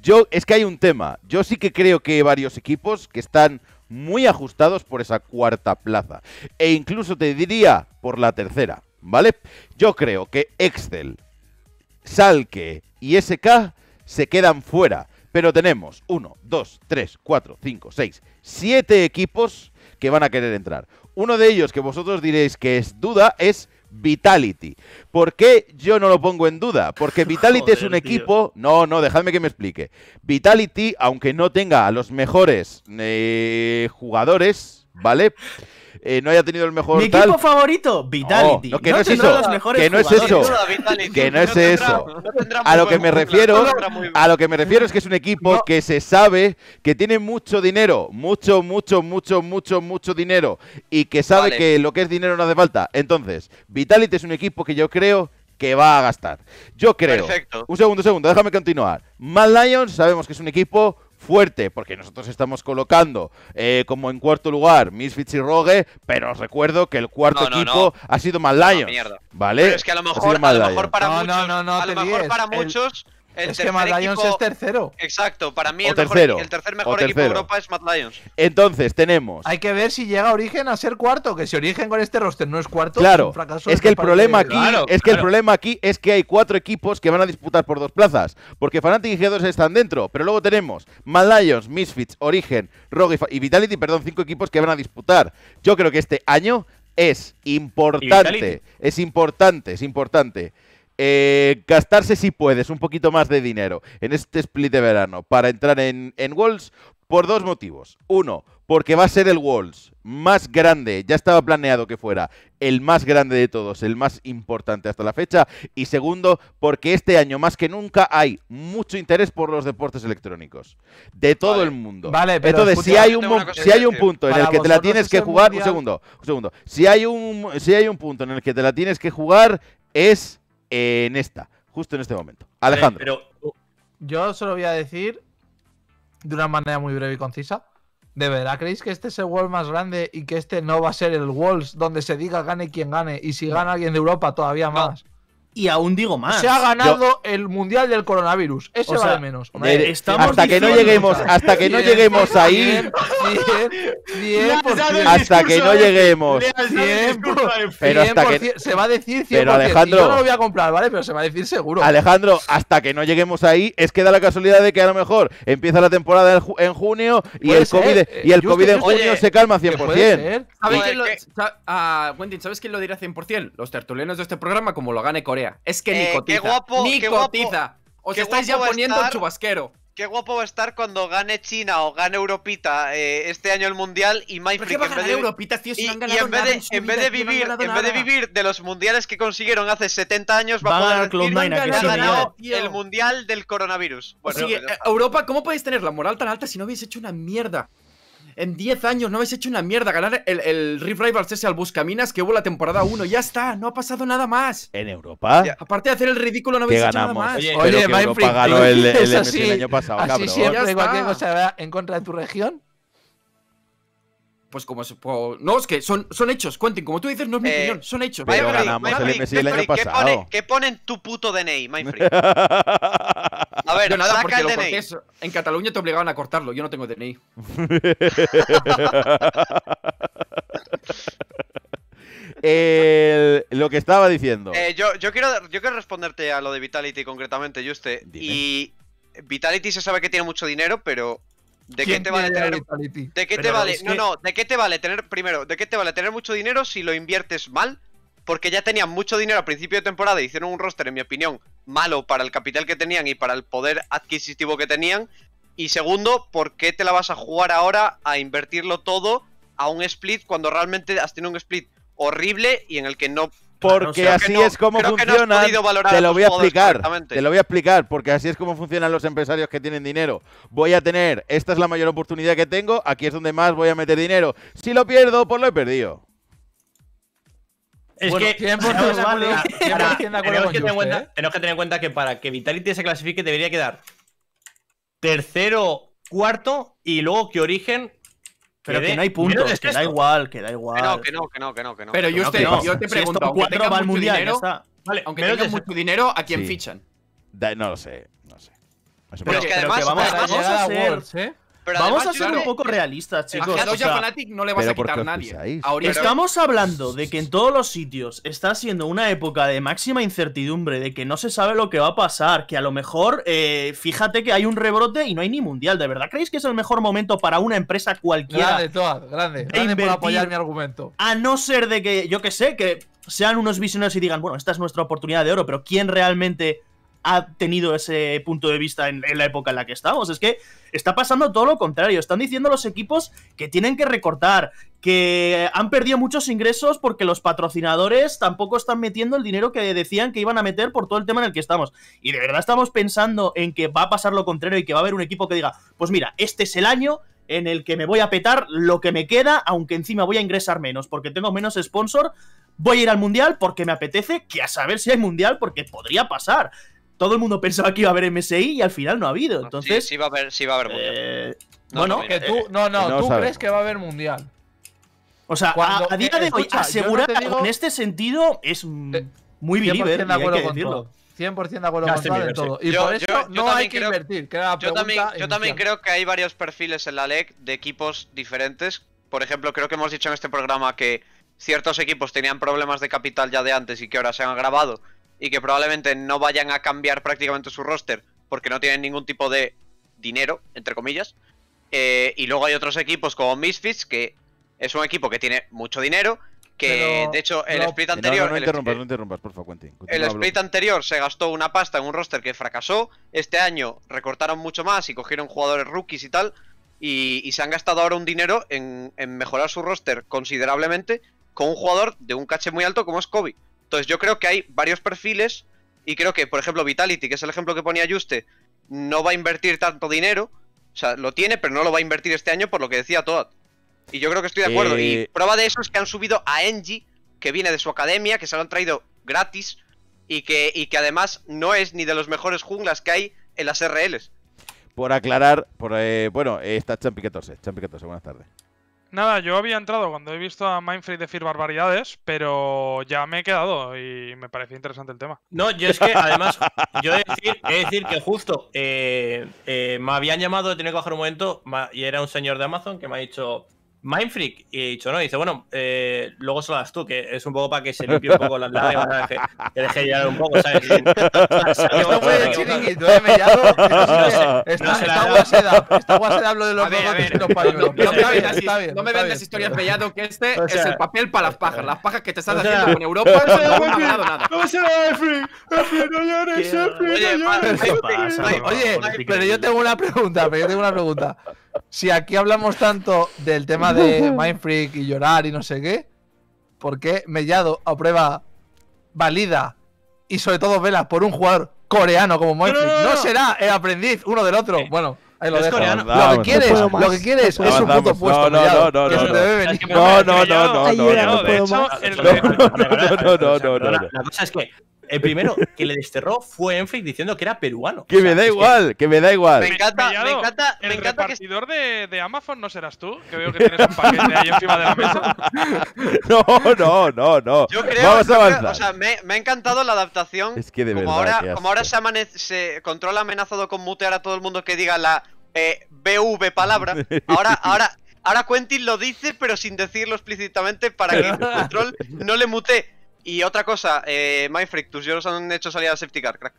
Yo, es que hay un tema. Yo sí que creo que hay varios equipos que están muy ajustados por esa cuarta plaza. E incluso te diría por la tercera, ¿vale? Yo creo que Excel, Salke y SK se quedan fuera. Pero tenemos 1, 2, 3, 4, 5, 6, 7 equipos que van a querer entrar. Uno de ellos que vosotros diréis que es duda es Vitality. ¿Por qué yo no lo pongo en duda? Porque [laughs] Vitality es un equipo... No, no, dejadme que me explique. Vitality, aunque no tenga a los mejores eh, jugadores, ¿vale? Eh, no haya tenido el mejor. Mi equipo favorito, Vitality. No, que no, es eso. Que no es eso. no eso. A lo que me refiero, a lo que me refiero es que es un equipo que se sabe que tiene mucho dinero, mucho, mucho, mucho, mucho, mucho dinero y que sabe que lo que es dinero no hace falta. Entonces, Vitality es un equipo que yo creo que va a gastar. Yo creo. Un segundo, un segundo, déjame continuar. Mad Lions sabemos que es un equipo fuerte, porque nosotros estamos colocando eh, como en cuarto lugar Misfits y Rogue, pero os recuerdo que el cuarto equipo ha sido Mad ¿vale? es que a lo mejor para muchos, a lo mejor para muchos es que Mad Lions es tercero. Exacto, para mí el, tercero, el, tercer mejor equipo de Europa es Mad Lions. Entonces, tenemos. Hay que ver si llega Origen a ser cuarto, que si Origen con este roster no es cuarto, claro. es, fracaso que el problema aquí Es que el problema aquí es que hay cuatro equipos que van a disputar por dos plazas, porque Fanatic y G2 están dentro, pero luego tenemos Mad Lions, Misfits, Origen, Rogue y Vitality, perdón, cinco equipos que van a disputar. Yo creo que este año es importante, es importante, es importante eh, gastarse si puedes un poquito más de dinero en este split de verano para entrar en, en por dos motivos. Uno, porque va a ser el Wolves más grande, ya estaba planeado que fuera el más grande de todos, el más importante hasta la fecha. Y segundo, porque este año más que nunca hay mucho interés por los deportes electrónicos de todo el mundo. Vale, pero Entonces, si hay, un, si hay un punto en el que te la tienes que jugar, un segundo, un segundo, si hay un, si hay un punto en el que te la tienes que jugar es en esta, justo en este momento. Alejandro. Pero, Yo solo voy a decir, de una manera muy breve y concisa, ¿de verdad creéis que este es el wall más grande y que este no va a ser el Walls donde se diga gane quien gane? Y si gana alguien de Europa, todavía más. Y aún digo más. Se ha ganado el mundial del coronavirus. eso o sea, menos. hasta que no lleguemos, hasta que no lleguemos ahí. hasta que no lleguemos. Pero se va a decir 100%. Pero Alejandro, yo no lo voy a comprar, ¿vale? Pero se va a decir seguro. Alejandro, hasta que no lleguemos ahí, es que da la casualidad de que a lo mejor empieza la temporada en junio y el COVID y el eh, COVID en junio se calma 100%. Ah, ¿sabes quién lo dirá 100%? Los tertulianos de este programa como lo gane Corea es que eh, nicotiza. Qué guapo, Qué Os estáis ya poniendo chubasquero. Qué guapo va a estar cuando gane China o gane Europita eh, este año el mundial y Mindfreak este en vez de Europita, si y, han ganado en vez de, este vivir, en de vivir de los mundiales que consiguieron hace 70 años va, a poder el mundial del coronavirus. Eh, Europa, ¿cómo podéis tener la moral tan alta si no habéis hecho una mierda? En 10 años no habéis hecho una mierda. Ganar el, el Rift Rivals ese al Buscaminas que hubo la temporada 1. Ya está, no ha pasado nada más. ¿En Europa? Aparte de hacer el ridículo, no habéis hecho nada más. Oye, Oye pero que Europa ganó el, el, así, el, año pasado, así siempre cualquier en contra de tu región. Pues como no, es que son, son hechos, cuenten, como tú dices, no es mi eh, opinión, son hechos. Pero ganamos el MSI el año pasado. ¿Qué pone, en tu puto DNI, Jajajajaja [laughs] A ver, en Cataluña te obligaban a cortarlo, yo no tengo DNI. [laughs] El- lo que estaba diciendo. Eh, yo, quiero, yo responderte a lo de Vitality concretamente, Juste. Y Vitality se sabe que tiene mucho dinero, pero ¿de qué te vale tener... ¿De qué te vale? tener primero? ¿De qué te vale tener mucho dinero si lo inviertes mal? Porque ya tenían mucho dinero al principio de temporada, hicieron un roster, en mi opinión, malo para el capital que tenían y para el poder adquisitivo que tenían. Y segundo, ¿por qué te la vas a jugar ahora a invertirlo todo a un split cuando realmente has tenido un split horrible y en el que no porque así es como funciona. te lo voy a explicar. Te lo voy a explicar, porque así es como funcionan los empresarios que tienen dinero. Voy a tener, esta es la mayor oportunidad que tengo, aquí es donde más voy a meter dinero. Si lo pierdo, pues lo he perdido. Es bueno, que, vale, ¿eh? tenemos, que tener en cuenta que para que Vitality se clasifique debería quedar tercero, cuarto y luego que Origen pero que, no hay puntos, que, da igual, que da igual. Que no, que no, que no, que no. Pero yo, te pregunto, si aunque va mucho mundial, dinero, vale, aunque tenga mucho dinero, ¿a quién fichan? no lo sé, no sé. Pero, es que además, vamos, a, hacer, ¿eh? Vamos a ser un poco realistas, chicos. A Fanatic no le vas a quitar nadie. Estamos hablando de que en todos los sitios está siendo una época de máxima incertidumbre, de que no se sabe lo que va a pasar, que a lo mejor, eh, fíjate que hay un rebrote y no hay ni mundial. ¿De verdad creéis que es el mejor momento para una empresa cualquiera? Grande, Toad, grande. por apoyar mi argumento. A no ser de que, yo que sé, que sean unos visionarios y digan, bueno, esta es nuestra oportunidad de oro, pero ¿quién realmente ha tenido ese punto de vista en, la época en la que estamos. Es que está pasando todo lo contrario. Están diciendo los equipos que tienen que recortar, que han perdido muchos ingresos porque los patrocinadores tampoco están metiendo el dinero que decían que iban a meter por todo el tema en el que estamos. Y de verdad estamos pensando en que va a pasar lo contrario y que va a haber un equipo que diga, pues mira, este es el año en el que me voy a petar lo que me queda, aunque encima voy a ingresar menos, porque tengo menos sponsor. Voy a ir al mundial porque me apetece, que a saber si hay mundial, porque podría pasar todo el mundo pensaba que iba a haber MSI y al final no ha habido. Entonces, sí, sí va a haber, sí va a haber eh, mundial. no, bueno, no, que tú, eh, no, no, tú crees que va a haber mundial. O sea, a, día eh, de hoy, asegurar en este sentido es muy believer, de acuerdo 100% de acuerdo con todo Y yo, por eso no hay que invertir. yo, también, e yo también creo que hay varios perfiles en la LEC de equipos diferentes. Por ejemplo, creo que hemos dicho en este programa que ciertos equipos tenían problemas de capital ya de antes y que ahora se han agravado y que probablemente no vayan a cambiar prácticamente su roster porque no tienen ningún tipo de dinero, entre comillas. Eh, y luego hay otros equipos como Misfits, que es un equipo que tiene mucho dinero, que de hecho el split anterior... No, interrumpas, no interrumpas, por favor, Quentin. el split anterior se gastó una pasta en un roster que fracasó, este año recortaron mucho más y cogieron jugadores rookies y tal, y, se han gastado ahora un dinero en, en mejorar su roster considerablemente con un jugador de un caché muy alto como es Kobe. Entonces yo creo que hay varios perfiles y creo que, por ejemplo, Vitality, que es el ejemplo que ponía Juste, no va a invertir tanto dinero. O sea, lo tiene, pero no lo va a invertir este año por lo que decía Toad. Y yo creo que estoy de acuerdo. Y eh, prueba de eso es que han subido a Engie, que viene de su academia, que se lo han traído gratis y que, y que además no es ni de los mejores junglas que hay en las RLs. Por aclarar, por, eh, bueno, eh, está Champi 14. Champi 14, buenas tardes. Nada, yo había entrado cuando he visto a Mindfreak decir barbaridades, pero ya me he quedado y me parecía interesante el tema. No, yo es que además, yo he de decir, que justo eh, eh, me habían llamado, tenido que bajar un momento, y era un señor de Amazon que me ha dicho, Mindfreak y y dice, bueno, eh, luego se lo das tú, que es un poco para que se limpie un poco la lágrimas, que, que deje un poco, ¿sabes? No Esto fue el chiringuito, ¿eh? Mellado. Está guaseda hablo de los No me vendes historias, Mellado, que este es el papel para las pajas. Las pajas que te están haciendo en Europa no han ganado nada. ¡No Efri! ¡Efri, no llores! ¡Efri, no llores! Oye, pero yo tengo una pregunta, pero yo tengo una pregunta si aquí hablamos tanto del tema de Mindfreak y llorar y no sé qué, ¿por qué Mellado a prueba valida y sobre todo Velas, por un jugador coreano como Mindfreak? No, será el aprendiz uno del otro. Bueno. lo, es Lo, que quieres, lo que quieres es un puto puesto. No, no, no, no. No, no, no, no. No, no, no. La cosa es que el primero que le desterró fue Enfric diciendo que era peruano. Que me da igual, que... me da igual. Me encanta, me encanta. Me encanta repartidor que... de, de, Amazon no serás tú, que veo que tienes un paquete ahí encima de la mesa. [laughs] No, no, no, no. Yo creo, Vamos a avanzar. o sea, me, me, ha encantado la adaptación. Es que de como Ahora, como ahora se, se controla amenazado con mutear a todo el mundo que diga la eh, BV palabra. [laughs] Ahora, ahora, ahora Quentin lo dice, pero sin decirlo explícitamente para que el control no le mute. Y otra cosa, eh, Mindfreak, tus lloros han hecho salir a safety car, crack.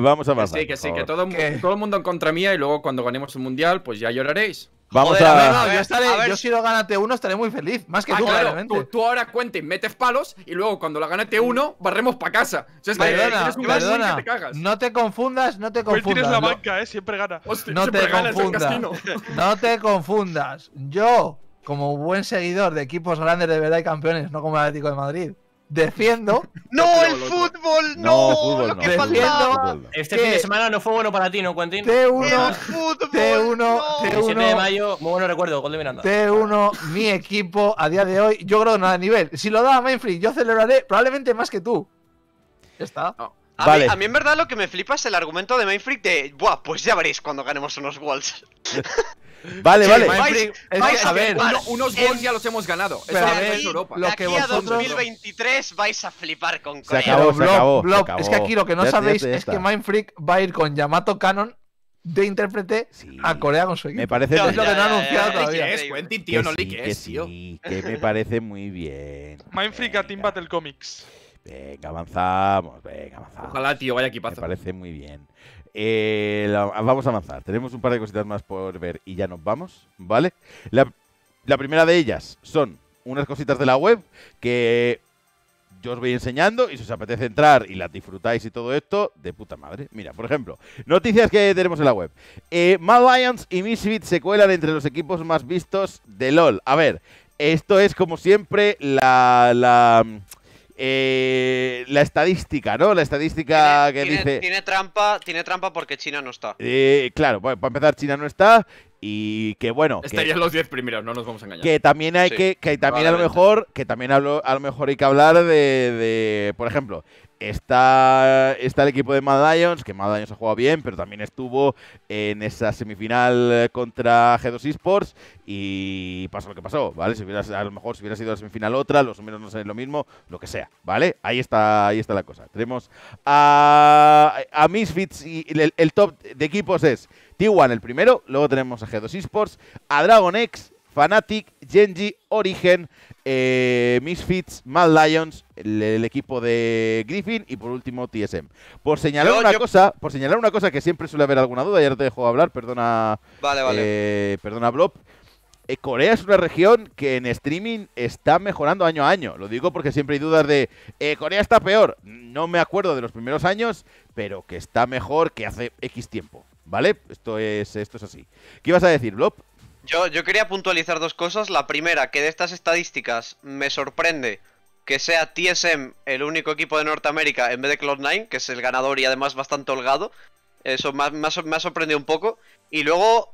vamos a pasar. Sí, que sí, que todo, todo, el mundo en contra mía y luego cuando ganemos el mundial, pues ya lloraréis. Vamos a... No, no, yo, estaré, a ver... yo si lo gana T1 estaré muy feliz, más que ah, tú, claramente. Tú, ahora cuentes, metes palos y luego cuando la gane T1 mm. barremos para casa. perdona, te no te confundas, no te confundas. tienes la banca, eh, siempre gana. no te confundas, no te confundas. Yo como buen seguidor de equipos grandes de verdad y campeones, no como el Atlético de Madrid, defiendo. ¡No, el fútbol! ¡No! Este fin de semana no fue bueno para ti, ¿no, Quentin? T1, fútbol, T1, no. quentin t 1 fútbol t 1 t de mayo, muy bueno recuerdo, gol de Miranda. T1, mi equipo, a día de hoy, yo creo que nada de nivel. Si lo da Mainfreak, yo celebraré probablemente más que tú. Ya está. A, vale. a, mí, en verdad lo que me flipa es el argumento de Mainfreak de, buah, pues ya veréis cuando ganemos unos Walls. [laughs] Vale, vale. a ver, unos gols ya los hemos ganado. Pero a ver, Europa. Lo que aquí vosotros... 2023 vais a flipar con Corea. Se acabó, se acabó, Es que aquí lo que no sabéis es que Mindfreak va a ir con Yamato Cannon de intérprete a Corea con su equipo. Me parece es lo que no ha anunciado todavía. Es, tío, no que tío. que me parece muy bien. Mindfreak a Team Battle Comics. Venga, avanzamos, venga, avanzamos. Ojalá, tío, vaya equipazo. Me parece muy bien. Eh, vamos a avanzar. Tenemos un par de cositas más por ver y ya nos vamos, ¿vale? La, primera de ellas son unas cositas de la web que yo os voy enseñando y si os apetece entrar y las disfrutáis y todo esto, de puta madre. Mira, por ejemplo, noticias que tenemos en la web. Eh, Mad Lions y Misfit se cuelan entre los equipos más vistos de LOL. A ver, esto es como siempre la... la eh, la estadística, ¿no? La estadística que dice... Tiene trampa, tiene trampa porque China no está. Eh, claro, para empezar China no está y que bueno... Estarían los 10 primeros, no nos vamos a engañar. Que también hay que... que también a lo mejor... Que también hablo, a lo mejor hay que hablar de, de por ejemplo, Está, está el equipo de Mad Lions, que Mad Lions ha jugado bien, pero también estuvo en esa semifinal contra G2 Esports y pasa lo que pasó, ¿vale? Si a lo mejor si hubiera sido la semifinal otra, los menos no serían lo mismo, lo que sea, ¿vale? Ahí está, ahí está la cosa. Tenemos a, a Misfits y el, top de equipos es T1 el primero, luego tenemos a G2 Esports, a Dragon X, Fnatic Genji, Origen, eh, Misfits, Mad Lions, el, equipo de Griffin y por último TSM. Por señalar una cosa, por señalar una cosa que siempre suele haber alguna duda, ya te dejo hablar, perdona. Vale, vale. Eh, perdona, Blob. Eh, Corea es una región que en streaming está mejorando año a año. Lo digo porque siempre hay dudas de Corea está peor. No me acuerdo de los primeros años, pero que está mejor que hace X tiempo. ¿Vale? Esto es, esto es así. ¿Qué ibas a decir, Blob? Yo, quería puntualizar dos cosas. La primera, que de estas estadísticas me sorprende que sea TSM el único equipo de Norteamérica en vez de Cloud9, que es el ganador y además bastante holgado. Eso me ha, sorprendido un poco. Y luego,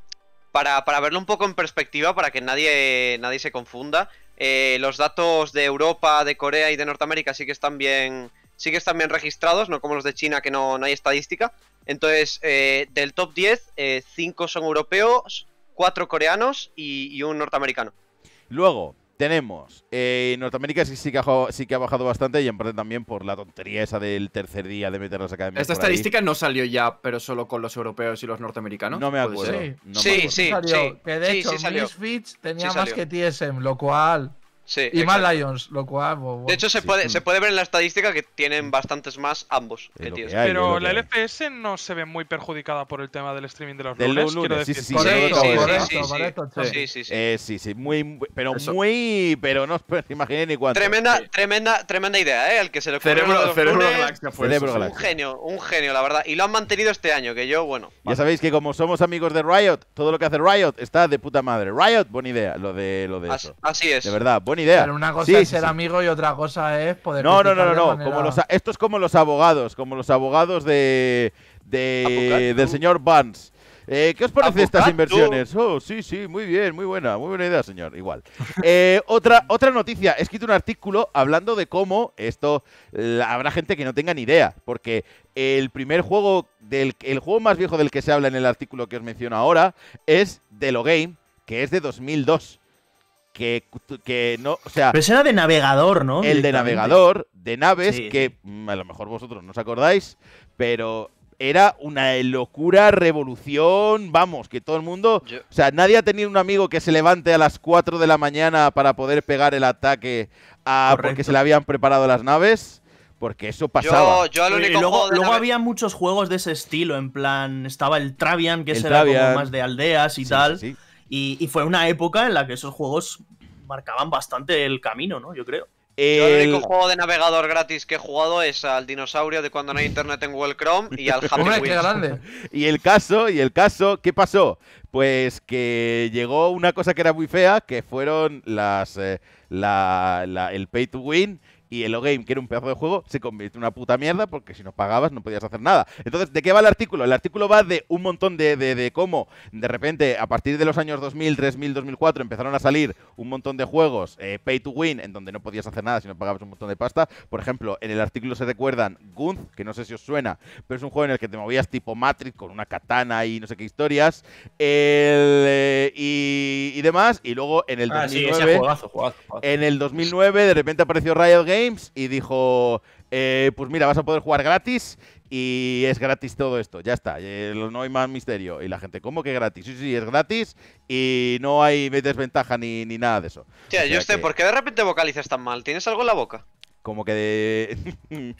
para, verlo un poco en perspectiva, para que nadie, nadie se confunda, eh, los datos de Europa, de Corea y de Norteamérica sí que están bien, sí que están bien registrados, no como los de China que no, hay estadística. Entonces, eh, del top 10, 5 eh, son europeos, cuatro coreanos y, un norteamericano. Luego, tenemos eh, Norteamérica sí, que ha, bajado bastante y en parte también por la tontería esa del tercer día de meter las academias. Esta estadística no salió ya, pero solo con los europeos y los norteamericanos. No me acuerdo. Sí, sí, sí, Que de hecho, salió. tenía más que TSM, lo cual. Sí, y más Lions, lo cual. Pues, de hecho, se, puede, se puede ver en la estadística que tienen bastantes más ambos. Pero la LPS no se ve muy perjudicada por el tema del streaming de los del lunes. Sí, sí, sí. Sí, sí, sí. Muy, pero muy. Pero no os imaginé ni cuánto. Tremenda, tremenda, tremenda idea, ¿eh? El que se lo Cerebro, cerebro Un genio, un genio, la verdad. Y lo han mantenido este año, que yo, bueno. Ya sabéis que como somos amigos de Riot, todo lo que hace Riot está de puta madre. Riot, buena idea, lo de. Lo de así, eso. así es. De verdad, buena idea. una cosa es ser amigo y otra cosa es poder. No, no, no, no, no. Como esto es como los abogados, como los abogados de, del señor Vance. Eh, ¿Qué os parece estas inversiones? Oh, sí, sí, muy bien, muy buena, muy buena idea, señor. Igual. [laughs] Eh, otra, otra noticia. He escrito un artículo hablando de cómo esto habrá gente que no tenga ni idea, porque el primer juego del el juego más viejo del que se habla en el artículo que os menciono ahora es The Lo Game, que es de 2002 que, no, o sea... Pero era de navegador, ¿no? El de navegador, de naves, que a lo mejor vosotros no os acordáis, pero era una locura, revolución, vamos, que todo el mundo... O sea, nadie ha tenido un amigo que se levante a las 4 de la mañana para poder pegar el ataque a, porque se le habían preparado las naves. Porque eso pasaba. Yo, luego, había muchos juegos de ese estilo, en plan, estaba el Travian, que el era como más de aldeas y tal. Y, fue una época en la que esos juegos marcaban bastante el camino, ¿no? Yo creo. El... único juego de navegador gratis que he jugado es al dinosaurio de cuando no hay internet en Google Chrome y al [laughs] Happy Wheels. qué grande. Y el caso, y el caso, ¿qué pasó? Pues que llegó una cosa que era muy fea, que fueron las eh, la, el pay to win y el Game, que era un pedazo de juego, se convirtió en una puta mierda porque si no pagabas no podías hacer nada. Entonces, ¿de qué va el artículo? El artículo va de un montón de, cómo, de repente, a partir de los años 2000, 3000, 2004, empezaron a salir un montón de juegos eh, pay to win, en donde no podías hacer nada si no pagabas un montón de pasta. Por ejemplo, en el artículo se recuerdan Gunz, que no sé si os suena, pero es un juego en el que te movías tipo Matrix con una katana y no sé qué historias, eh, y, demás. Y luego en el 2009, ah, en el 2009, de repente apareció Riot Game y dijo, eh, pues mira, vas a poder jugar gratis y es gratis todo esto, ya está, eh, no hay más misterio. Y la gente, ¿cómo que gratis? Sí, sí, es gratis y no hay desventaja ni, ni nada de eso. Tía, yo sé, ¿por qué de repente vocalizas tan mal? ¿Tienes algo en la boca? como que de. [laughs] He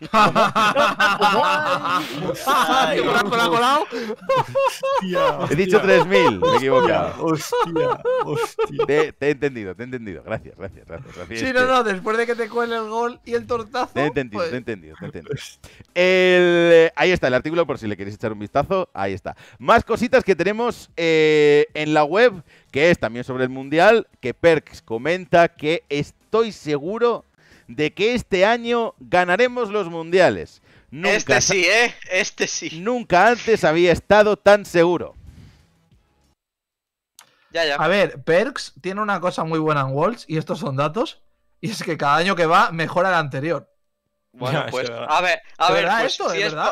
dicho 3.000, me he equivocado. Hostia, hostia. Te, te, he entendido, te he entendido. Gracias, gracias, gracias. Sí, no, no, después de que te cuele el gol y el tortazo. Te he entendido, pues te he entendido, eh, ahí está el artículo, por si le queréis echar un vistazo, ahí está. Más cositas que tenemos eh, en la web, que es también sobre el Mundial, que Perks comenta que estoy seguro de que este año ganaremos los mundiales. Nunca, este sí, ¿eh? Este sí. Nunca antes había estado tan seguro. Ya, ya. A ver, Perks tiene una cosa muy buena en Walls, y estos son datos, y es que cada año que va mejora la anterior. Bueno, [laughs] pues, a ver, a ver, esto, es, no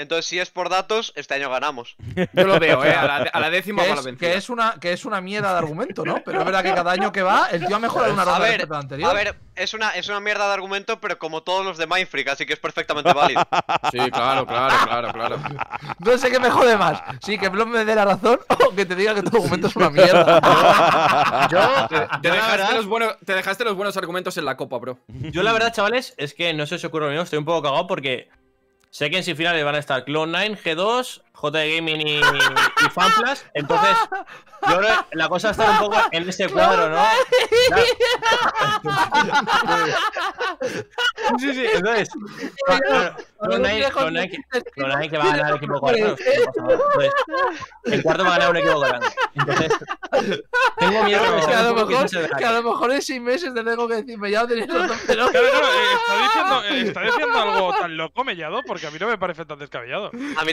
entonces, si es por datos, este año ganamos. [laughs] Yo lo veo, ¿eh? A la, décima o es, la que es, una, que es una mierda de argumento, ¿no? Pero es verdad que cada año que va, el tío ha mejorado una ronda a ver, anterior. A ver, es una, es una mierda de argumento, pero como todos los de Mindfreak, así que es perfectamente válido. [laughs] Sí, claro, claro, claro, claro. [laughs] No sé qué me jode más. Sí, que Blom me dé la razón o que te diga que tu argumento es una mierda. Yo, te, dejaste los buenos, te dejaste los buenos argumentos en la copa, bro. Yo, la verdad, chavales, es que no sé si ocurre lo mismo, estoy un poco cagado porque Sé y finales van a estar Clone 9, G2, J Gaming y, y Entonces, yo la cosa está un poco en ese [laughs] cuadro, ¿no? sí, sí, entonces. No, hay, que va a ganar el equipo cuarto. el cuarto va a ganar un equipo grande. Entonces, tengo miedo que, que, a lo mejor, en seis meses te tengo que decir, Mellado, tenés [laughs] pero. Eh, eh, está diciendo, algo tan loco, Mellado, porque a mí no me parece tan descabellado. A mí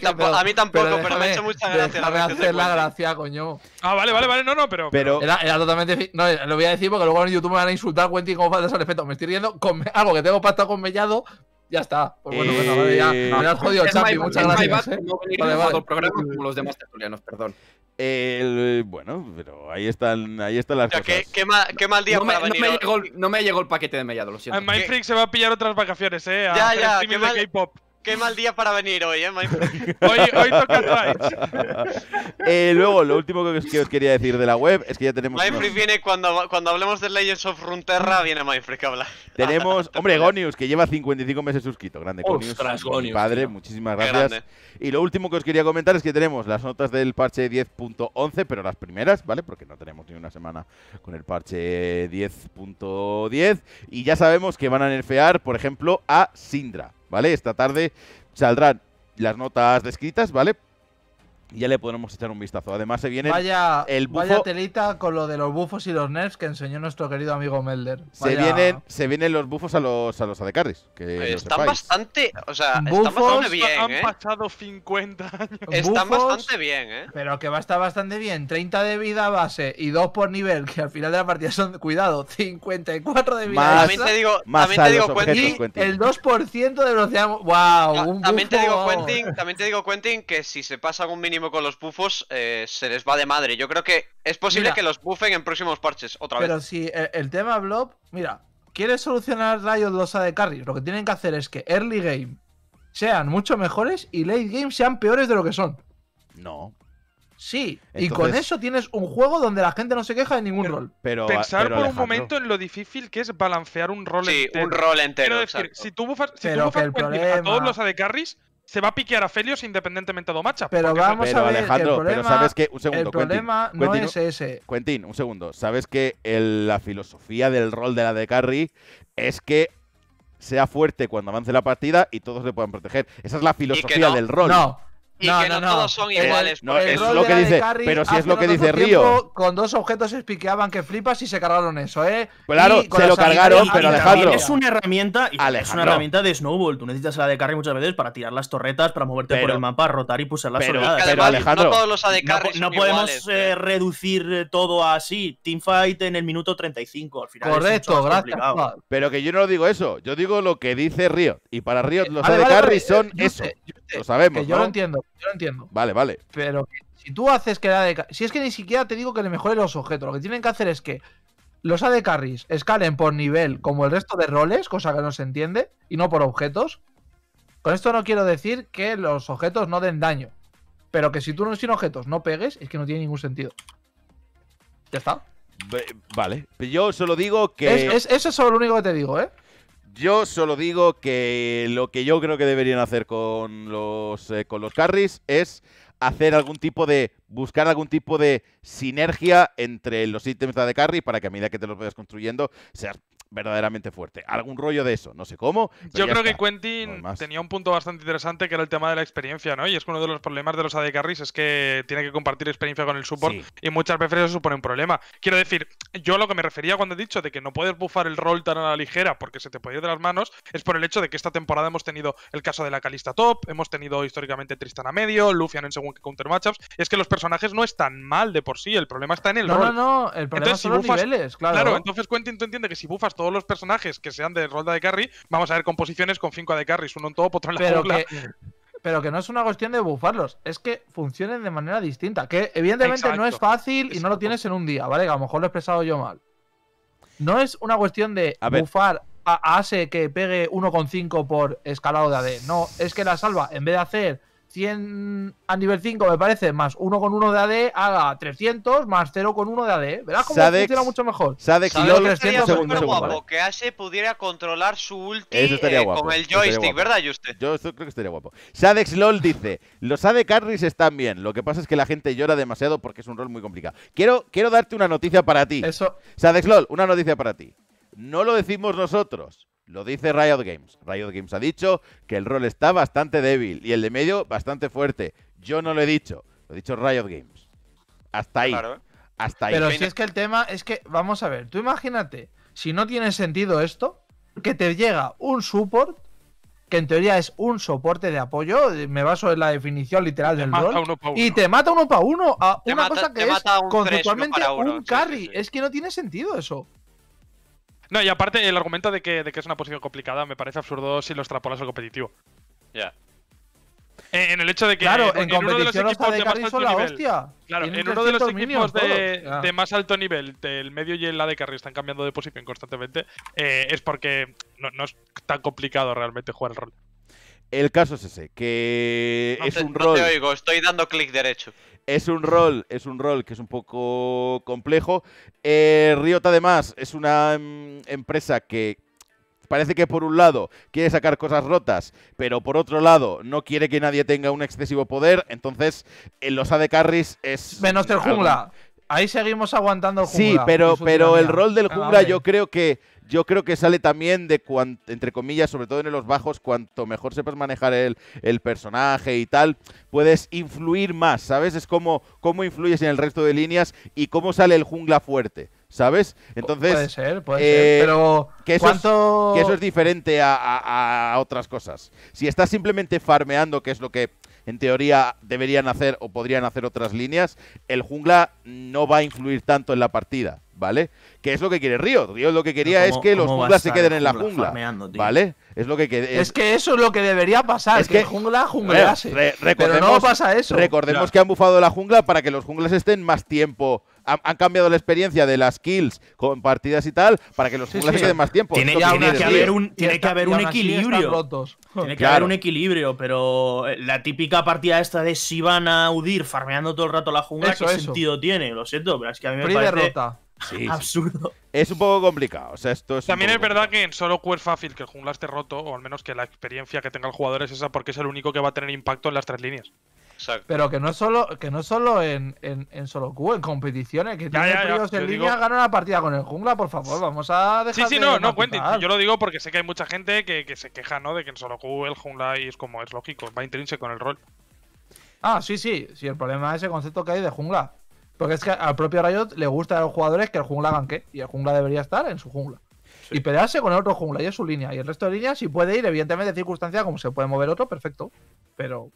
tampoco pero, me ha hecho mucha gracia. Déjame la gracia, coño. Ah, vale, vale, vale, no, no, pero. pero... Era, totalmente. No, lo voy a decir porque luego en YouTube me van a insultar, Wendy, como falta al respeto. Me estoy riendo con algo que tengo pactado con Mellado. Ya está. Pues bueno, bueno ya. Eh, me has jodido, Chapi. muchas gracias. Eh. los demás tertulianos, perdón. bueno, pero ahí están, ahí están las cosas. Qué, mal, día no para me, venir. No me, llegó, no me, llegó, el paquete de Mellado, lo siento. Mindfreak se va a pillar otras vacaciones, eh. ya, ya, Qué mal día para venir hoy, ¿eh, [laughs] hoy, hoy, toca Twitch. [laughs] Eh, luego, lo último que os, quería decir de la web es que ya tenemos. Mindfreak viene cuando, cuando hablemos de Legends of Runeterra, viene Mindfreak que habla. Tenemos, [laughs] hombre, Gonius, que lleva 55 meses suscrito. Grande, Ostras, Gonius. Padre, muchísimas gracias. Y lo último que os quería comentar es que tenemos las notas del parche 10.11, pero las primeras, ¿vale? Porque no tenemos ni una semana con el parche 10.10. y ya sabemos que van a nerfear, por ejemplo, a Sindra. ¿vale? Esta tarde saldrán las notas descritas, ¿vale? ya le podremos echar un vistazo. Además, se viene vaya, el telita con lo de los bufos y los nerfs que enseñó nuestro querido amigo Melder. Se, vienen, se vienen los bufos a los, a los Que están bastante. O sea, están bastante bien. Han ¿eh? pasado 50 años. Están bastante bien, ¿eh? Pero que va a estar bastante bien. 30 de vida base y 2 por nivel, que al final de la partida son. Cuidado, 54 de vida más, También te digo, también te digo Quentin. El 2% de velocidad. ¡Wow! un también, te digo, Quentin, también te digo, Quentin, que si se pasa un mini con los bufos eh, se les va de madre. Yo creo que es posible que los buffen en próximos parches otra vez. Pero si el, tema Blob, mira, quieres solucionar Riot los AD Carries, lo que tienen que hacer es que early game sean mucho mejores y late game sean peores de lo que son. No. Sí, y con eso tienes un juego donde la gente no se queja de ningún rol. Pero, Pensar por un momento en lo difícil que es balancear un rol entero. Sí, un rol entero. si tú bufas, si bufas a todos los AD Carries, se va a piquear a Felios independientemente de Domacha. Pero vamos a ver, pero sabes que un segundo, el problema no es ese. Quentin, un segundo, sabes que la filosofía del rol de la de carry es que sea fuerte cuando avance la partida y todos le puedan proteger. Esa es la filosofía del rol. No, y no, que no, todos son iguales. No, es lo que dice, pero si es lo que dice Río. Con dos objetos se piqueaban que flipas y se cargaron eso, ¿eh? Claro, se lo cargaron, pero Alejandro. Es una herramienta, es una herramienta de snowball. Tú necesitas la de carry muchas veces para tirar las torretas, para moverte por el mapa, rotar y pulsar las soldadas. Pero Alejandro, no todos los no, podemos eh, reducir eh, todo así. Teamfight en el minuto 35, al final. Correcto, gracias. Pero que yo no digo eso, yo digo lo que dice Río. Y para Río eh, los AD carry son eso. Lo sabemos. Que yo lo entiendo. Yo lo entiendo. Vale, vale. Pero si tú haces que la de. Si es que ni siquiera te digo que le mejore los objetos, lo que tienen que hacer es que los AD carries escalen por nivel como el resto de roles, cosa que no se entiende, y no por objetos. Con esto no quiero decir que los objetos no den daño. Pero que si tú no sin objetos no pegues, es que no tiene ningún sentido. Ya está. Vale, yo solo digo que. eso es solo lo único que te digo, ¿eh? Yo solo digo que lo que yo creo que deberían hacer con los, eh, con los carries es hacer algún tipo de. buscar algún tipo de sinergia entre los ítems de carry para que a medida que te los vayas construyendo seas verdaderamente fuerte. Algún rollo de eso, no sé cómo. Yo creo que Quentin tenía un punto bastante interesante que era el tema de la experiencia, ¿no? Y es que uno de los problemas de los AD Carries es que tiene que compartir experiencia con el support y muchas veces eso supone un problema. Quiero decir, yo lo que me refería cuando he dicho de que no puedes bufar el rol tan a la ligera porque se te puede ir de las manos es por el hecho de que esta temporada hemos tenido el caso de la Calista Top, hemos tenido históricamente Tristan a medio, Lucian en según counter matchups. Es que los personajes no están mal de por sí, el problema está en el no, rol. No, no, el problema entonces, los niveles, claro. Claro, entonces Quentin, tú entiendes que si bufas todos los personajes que sean de rolda de carry, vamos a ver composiciones con 5 de carries, uno en todo, otro en la pero Que, pero que no es una cuestión de bufarlos, es que funcionen de manera distinta, que evidentemente no es fácil y no lo tienes en un día, ¿vale? Que a lo mejor lo he expresado yo mal. No es una cuestión de bufar a, a que pegue 1,5 por escalado de AD, no, es que la salva, en vez de hacer 100 a nivel 5, me parece, más 1 con 1 de AD, haga 300 más 0 con 1 de AD. ¿eh? ¿Verdad? Como funciona mucho mejor. Sadex y LOL 300 que Ashe pudiera controlar su ulti eh, con el joystick, ¿verdad, Juste? Yo creo que estaría guapo. Sadex LOL dice, los AD carries están bien, lo que pasa es que la gente llora demasiado porque es un rol muy complicado. Quiero, quiero darte una noticia para ti. Eso. Sadex LOL, una noticia para ti. No lo decimos nosotros. Lo dice Riot Games. Riot Games ha dicho que el rol está bastante débil y el de medio bastante fuerte. Yo no lo he dicho, lo ha dicho Riot Games. Hasta ahí. ¿eh? Hasta Pero si es que el tema es que, vamos a ver, tú imagínate, si no tiene sentido esto, que te llega un support, que en teoría es un soporte de apoyo, me baso en la definición literal del rol, y te mata uno para uno a una cosa que es conceptualmente un carry. Es que no tiene sentido eso. No, y aparte, el argumento de que, que es una posición complicada me parece absurdo si lo extrapolas al competitivo. Ya. Eh, en el hecho de que. Claro, en, uno de los equipos de, más alto nivel. Claro, en, uno de los equipos de, más alto nivel, del medio y el de Carry están cambiando de posición constantemente, eh, es porque no, es tan complicado realmente jugar el rol. El caso es ese, que es un no rol. Te oigo, estoy dando clic derecho. Es un rol, es un rol que es un poco complejo. Eh, Riot además es una mm, empresa que parece que por un lado quiere sacar cosas rotas, pero por otro lado no quiere que nadie tenga un excesivo poder, entonces en los AD carries es... Menos el jungla. Ahí seguimos aguantando jungla. Sí, pero, pero el rol del ah, jungla yo creo que yo creo que sale también de entre comillas, sobre todo en los bajos, cuanto mejor sepas manejar el, personaje y tal, puedes influir más, ¿sabes? Es como cómo influyes en el resto de líneas y cómo sale el jungla fuerte. ¿Sabes? Entonces. Puede ser, puede ser. Eh, pero. Que eso, es, que eso es diferente a, a otras cosas. Si estás simplemente farmeando, que es lo que en teoría deberían hacer o podrían hacer otras líneas, el jungla no va a influir tanto en la partida. ¿vale? Que es lo que quiere Río. Río lo que quería es que los junglas se queden en la jungla, ¿vale? Es lo que es... es... que eso es lo que debería pasar, es que, jungla, jungla junglease. no pasa eso. Recordemos que han bufado la jungla para que los junglas estén más tiempo han, cambiado la experiencia de las kills con partidas y tal para que los junglas queden más tiempo. Tiene, que, haber un, equilibrio. [laughs] Tiene que haber un equilibrio, pero eh, la típica partida esta de si van a Udir farmeando todo el rato la jungla, ¿qué sentido tiene? Lo siento, pero es que a mí me parece derrota absurdo. Es un poco complicado. O sea, esto También es verdad que en solo Q es fácil que el jungla esté roto, o al menos que la experiencia que tenga el jugador es esa, porque es el único que va a tener impacto en las tres líneas. Exacto. Pero que no es solo, que no solo en, solo Q, en competiciones, que tiene ya, en línea gana la partida con el jungla, por favor, vamos a dejar Sí, sí, no, no, Quentin, yo lo digo porque sé que hay mucha gente que, se queja, ¿no? De que en solo Q el jungla es como es lógico, va intrínseco con el rol. Ah, sí, sí, sí, el problema es el concepto que hay de jungla. Porque es que al propio Riot le gusta a los jugadores que el jungla qué. Y el jungla debería estar en su jungla. Y pelearse con el otro jungla y es su línea. Y el resto de líneas, si puede ir, evidentemente, de circunstancia, como se puede mover otro, perfecto. Pero.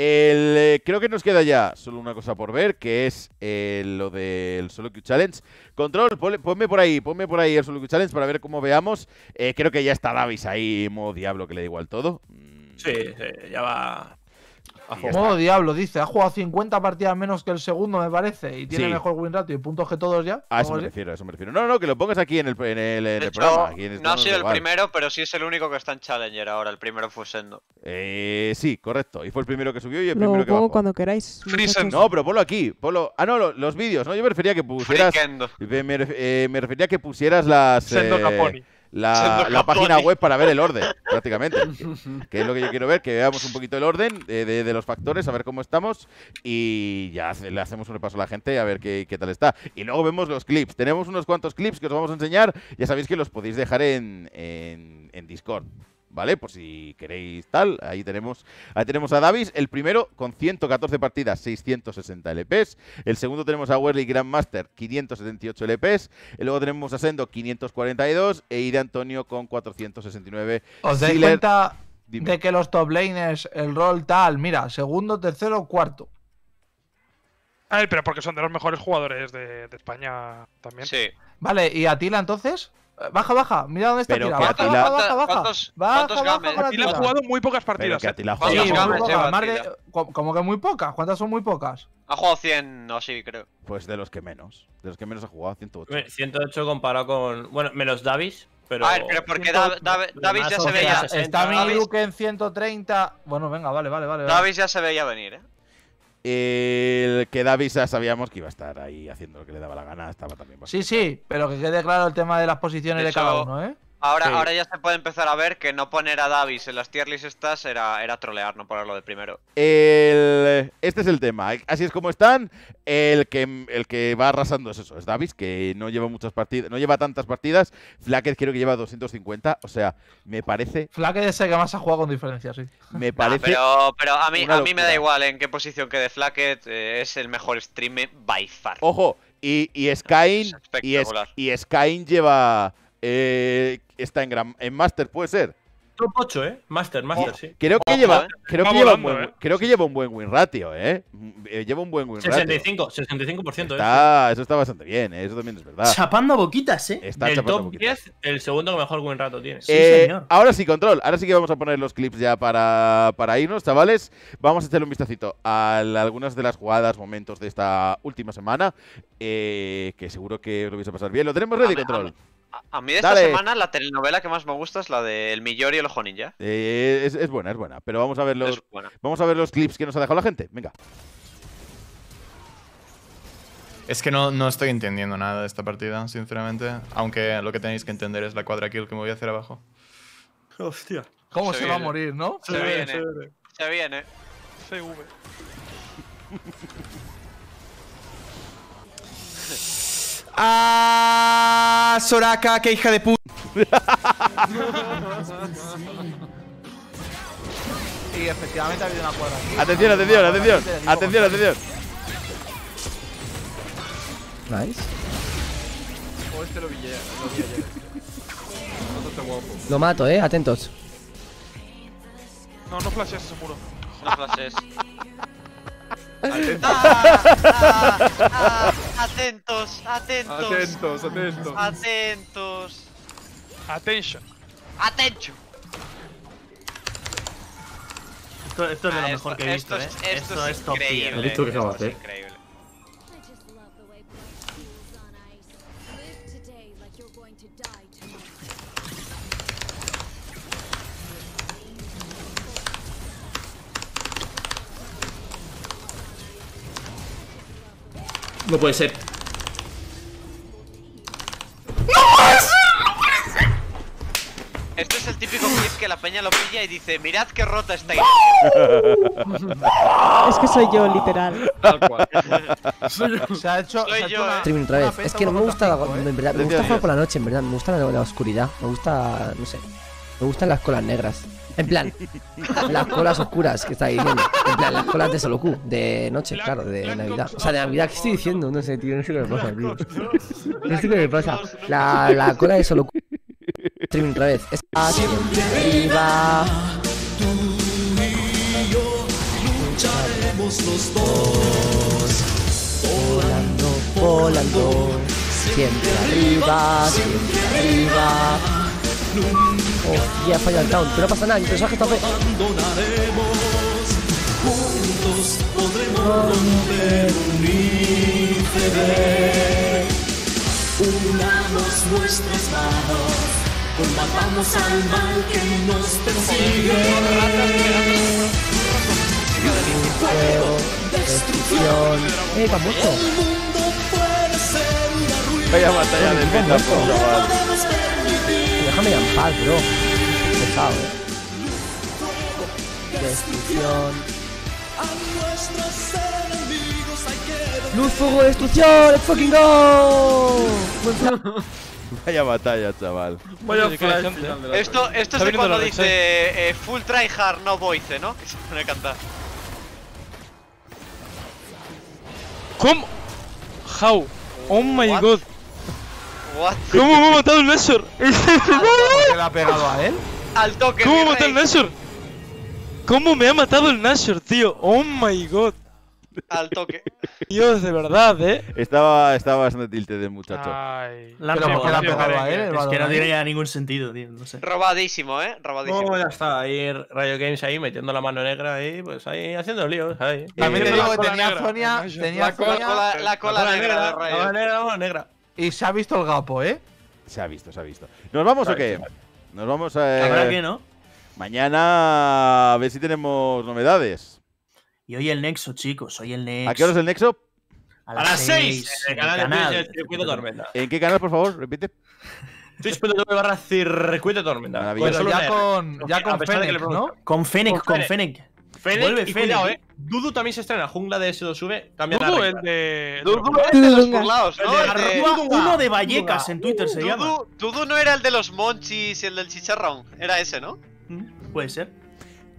Eh, creo que nos queda ya solo una cosa por ver, que es eh, lo del Solo Q Challenge. Control, ponme por ahí, ponme por ahí el Solo Q Challenge para ver cómo veamos. Eh, creo que ya está Davis ahí, modo diablo que le da igual todo. Mm. sí, ya va Modo diablo, dice. Ha jugado 50 partidas menos que el segundo, me parece. Y tiene mejor win ratio y puntos que todos ya. A eso me refiero, a eso me refiero. No, no, que lo pongas aquí en el, en programa. no ha sido el primero, pero sí es el único que está en Challenger ahora. El primero fue Sendo. Eh, sí, correcto. Y fue el primero que subió y el primero que bajó. cuando queráis. No, pero ponlo aquí. Ponlo... Ah, no, los vídeos, ¿no? Yo me refería que pusieras. Eh, me, eh, me, refería que pusieras las. Sendo eh, la, página web para ver el orden, [laughs] prácticamente. que es lo que yo quiero ver, que veamos un poquito el orden de, los factores, a ver cómo estamos y ya le hacemos un repaso a la gente a ver qué, tal está. Y luego vemos los clips. Tenemos unos cuantos clips que os vamos a enseñar. Ya sabéis que los podéis dejar en, en Discord. ¿vale? Por si queréis tal, ahí tenemos, ahí tenemos a Davis, el primero con 114 partidas, 660 LPs, el segundo tenemos a Werley Grandmaster, 578 LPs, y luego tenemos a Sendo, 542, e Ida Antonio con 469. ¿Os dais cuenta de que los top laners, el rol tal, mira, segundo, tercero, cuarto? Ay, pero porque son de los mejores jugadores de, España también. Sí. Vale, ¿y Atila entonces? Baja, baja, mira dónde está Pero Baja, baja, baja, baja, baja. ¿Cuántos, ha jugado muy pocas partidas. ha ¿eh? sí, como que muy pocas. ¿Cuántas son muy pocas? Ha jugado 100 o sí creo. Pues de los que menos. De los que menos ha jugado, 108. 108 comparado con. Bueno, menos Davis. Pero... A ver, pero porque Davis ya se veía. Está mi luke en 130. Bueno, venga, vale, vale, vale. Davis ya se veía venir, eh. El que visa sabíamos que iba a estar ahí haciendo lo que le daba la gana, estaba también. Sí, sí, pero que quede claro el tema de las posiciones de, cada uno, ¿eh? Ahora, ahora ya se puede empezar a ver que no poner a Davis en las tier estas era, era trolear, no ponerlo de primero. este es el tema. Así es como están. El que, el que va arrasando es eso, es Davis, que no lleva muchas partidas, no lleva tantas partidas. Flaket creo que lleva 250. O sea, me parece. Flacker es el que más ha jugado con diferencia, sí. Me ah, parece. pero, a mí, a mí me da igual en qué posición quede Flacker. Eh, es el mejor streamer by far. Ojo, y, y Skyne. Y, Skyne lleva. Eh, está en, Master, puede ser. Top 8, ¿eh? Master, Master, oh, sí. Creo que, lleva, eh. eh. creo, que lleva un buen, win ratio, ¿eh? Mm, lleva un buen win ratio. 65%, está, Eso está bastante bien, ¿eh? eso también es verdad. Chapando boquitas, ¿eh? Está el top 10, el segundo que mejor win ratio tiene. Sí, señor. Ahora sí, control. Ahora sí que vamos a poner los clips ya para, para irnos, chavales. Vamos a echarle un vistacito a algunas de las jugadas, momentos de esta última semana, que seguro que lo vais a pasar bien. Lo tenemos ready, control. A, mí de esta semana la telenovela que más me gusta es la de El Millor y el Ojo Ninja. Eh, es, buena, es buena. Pero vamos a ver los, vamos a ver los clips que nos ha dejado la gente. Venga. Es que no, estoy entendiendo nada de esta partida, sinceramente. Aunque lo que tenéis que entender es la cuadra kill que me voy a hacer abajo. Hostia. ¿Cómo se, va a morir, no? Se, viene, se viene. Se viene. [laughs] ¡Ah! Soraka, que hija de puta. sí, efectivamente ha habido una cuerda. Aquí. Atención, atención, atención. Atención, atención. Nice. O oh, este lo vi Lo mato, eh. Atentos. No, no flashes ese muro. No flashes atentos, atentos. Atentos, atentos. Atentos. Attention. Esto, esto es lo ah, mejor que he visto, esto, ¿eh? Esto, es, es top Esto es increíble. No puede ser. ¡No Esto es el típico clip que la peña lo pilla y dice, mirad qué rota está es que soy yo, literal. Tal cual. [laughs] soy yo. Se ha hecho, soy yo, eh. otra vez. es que no me gusta, la, en verdad, me eh. gusta jugar por la noche, en verdad. Me gusta la, la, oscuridad. Me gusta, no sé. Me gustan las colas negras. En plan, las colas oscuras que está viendo En plan, las colas de Soloku, de noche, claro, de Navidad. O sea, de Navidad, ¿qué estoy diciendo? No sé, tío, no sé qué me pasa, tío. No sé qué me pasa. La, la cola de Soloku. Streaming otra vez. Está siempre arriba Tú y yo lucharemos los dos. Volando, volando. Siempre arriba, siempre arriba. Ya falla Final Town, pero no pasa nada, mi personaje está feo. Juntos podremos Unamos nuestras manos, combatamos al mal que nos persigue. Fuego, destrucción. Eh, mucho. Vaya batalla de meta, me en paz, bro. Pesado, eh. Destrucción. Luz, fuego, destrucción. Let's fucking go. [laughs] Vaya batalla, chaval. Vaya esto, esto es de cuando dice eh, Full try hard, no voice, ¿no? Que se pone cantar. ¿Cómo? How? Oh my god. ¿Cómo me ha matado el Nashor? [laughs] ¿Qué le ha pegado a él? Al toque. ¿Cómo me ha matado el Nashor? ¿Cómo me ha matado el Nashor, tío? Oh my god. Al toque. [laughs] Dios, de verdad, eh. Estaba, estaba bastante tilted de muchacho. Ay. La Pero pegado Es que no tiene ya ningún sentido, tío. No sé. Robadísimo, eh. Robadísimo. ya está. Ahí Rayo Games ahí metiendo la mano negra ahí, pues ahí haciendo líos. Ahí. También te digo que tenía Sonia. Tenía negra, La cola negra, la cola negra. Y se ha visto el gapo, ¿eh? Se ha visto, se ha visto. ¿Nos vamos o qué? Nos vamos eh, a. que no. Mañana a ver si tenemos novedades. Y hoy el Nexo, chicos, hoy el Nexo. ¿A qué hora es el Nexo? A las, seis! 6 en el canal, de Circuito Tormenta. ¿En qué canal, por favor? Repite. Twitch.tv barra Tormenta. Pues ya con, ya con ¿no? Con Fennec, con Fennec. Vuelve Fennec. eh. Dudu también se estrena. Jungla de S2V. Cambia Dudu, el de. Dudu es de los burlados, ¿no? uno de Vallecas en Twitter se llama. Dudu no era el de los monchis y el del chicharrón. Era ese, ¿no? ¿Mm? Puede ser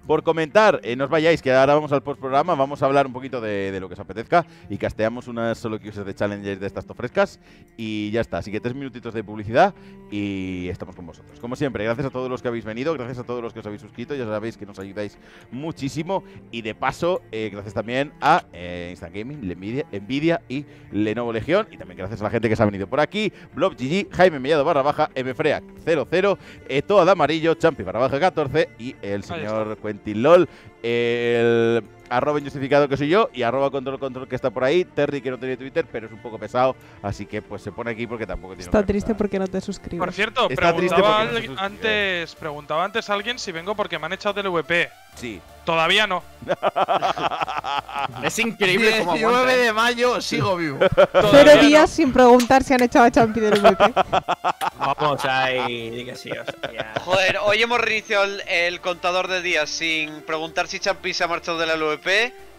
por comentar. Eh, no os vayáis, que ahora vamos al postprograma, vamos a hablar un poquito de, lo que os apetezca y casteamos unas solo que de challenges de estas tofrescas. y ya está. Así que tres minutitos de publicidad y estamos con vosotros. Como siempre, gracias a todos los que habéis venido, gracias a todos los que os habéis suscrito, ya sabéis que nos ayudáis muchísimo y de paso, eh, gracias también a eh, Instant Gaming, Nvidia, y Lenovo Legión y también gracias a la gente que se ha venido por aquí, Blob Jaime Mellado barra baja, Mfreac 00, Etoad eh, Amarillo, Champi barra baja 14 y el señor Tilol. El arroba injustificado que soy yo y arroba control control que está por ahí. Terry que no tiene Twitter, pero es un poco pesado, así que pues se pone aquí porque tampoco tiene. Está triste porque no te suscribes. Por cierto, preguntaba, antes, preguntaba antes a alguien si vengo porque me han echado del VP. Sí. Todavía no. [laughs] es increíble como 19 ¿eh? de mayo sigo vivo. Cero días sin preguntar si han echado a Champi del VP. [laughs] Vamos ahí, que Joder, hoy hemos reiniciado el, contador de días sin preguntar si Champi se ha marchado de la VP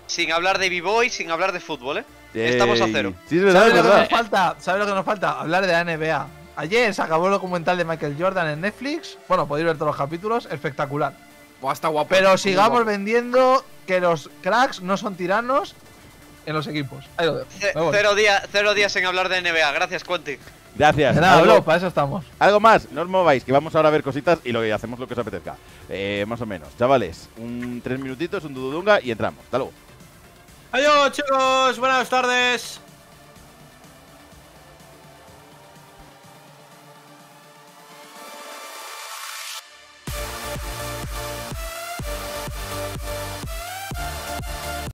sin hablar de B-Boy, sin hablar de fútbol, ¿eh? Estamos a cero. ¿Sabes, Lo que nos falta? Hablar de la NBA. Ayer se acabó el documental de Michael Jordan en Netflix. Bueno, podéis ver todos los capítulos. Espectacular. Pero sigamos vendiendo que los cracks no son tiranos en los equipos. Cero, días, cero días en hablar de NBA. Gracias, Quantic. Gracias. nada, bro, para eso estamos. Algo más, no os mováis, que vamos ahora a ver cositas y lo que hacemos lo que os apetezca. Eh, más o menos. Chavales, un tres minutitos, un dududunga y entramos. Hasta luego. Adiós, chicos. Buenas tardes.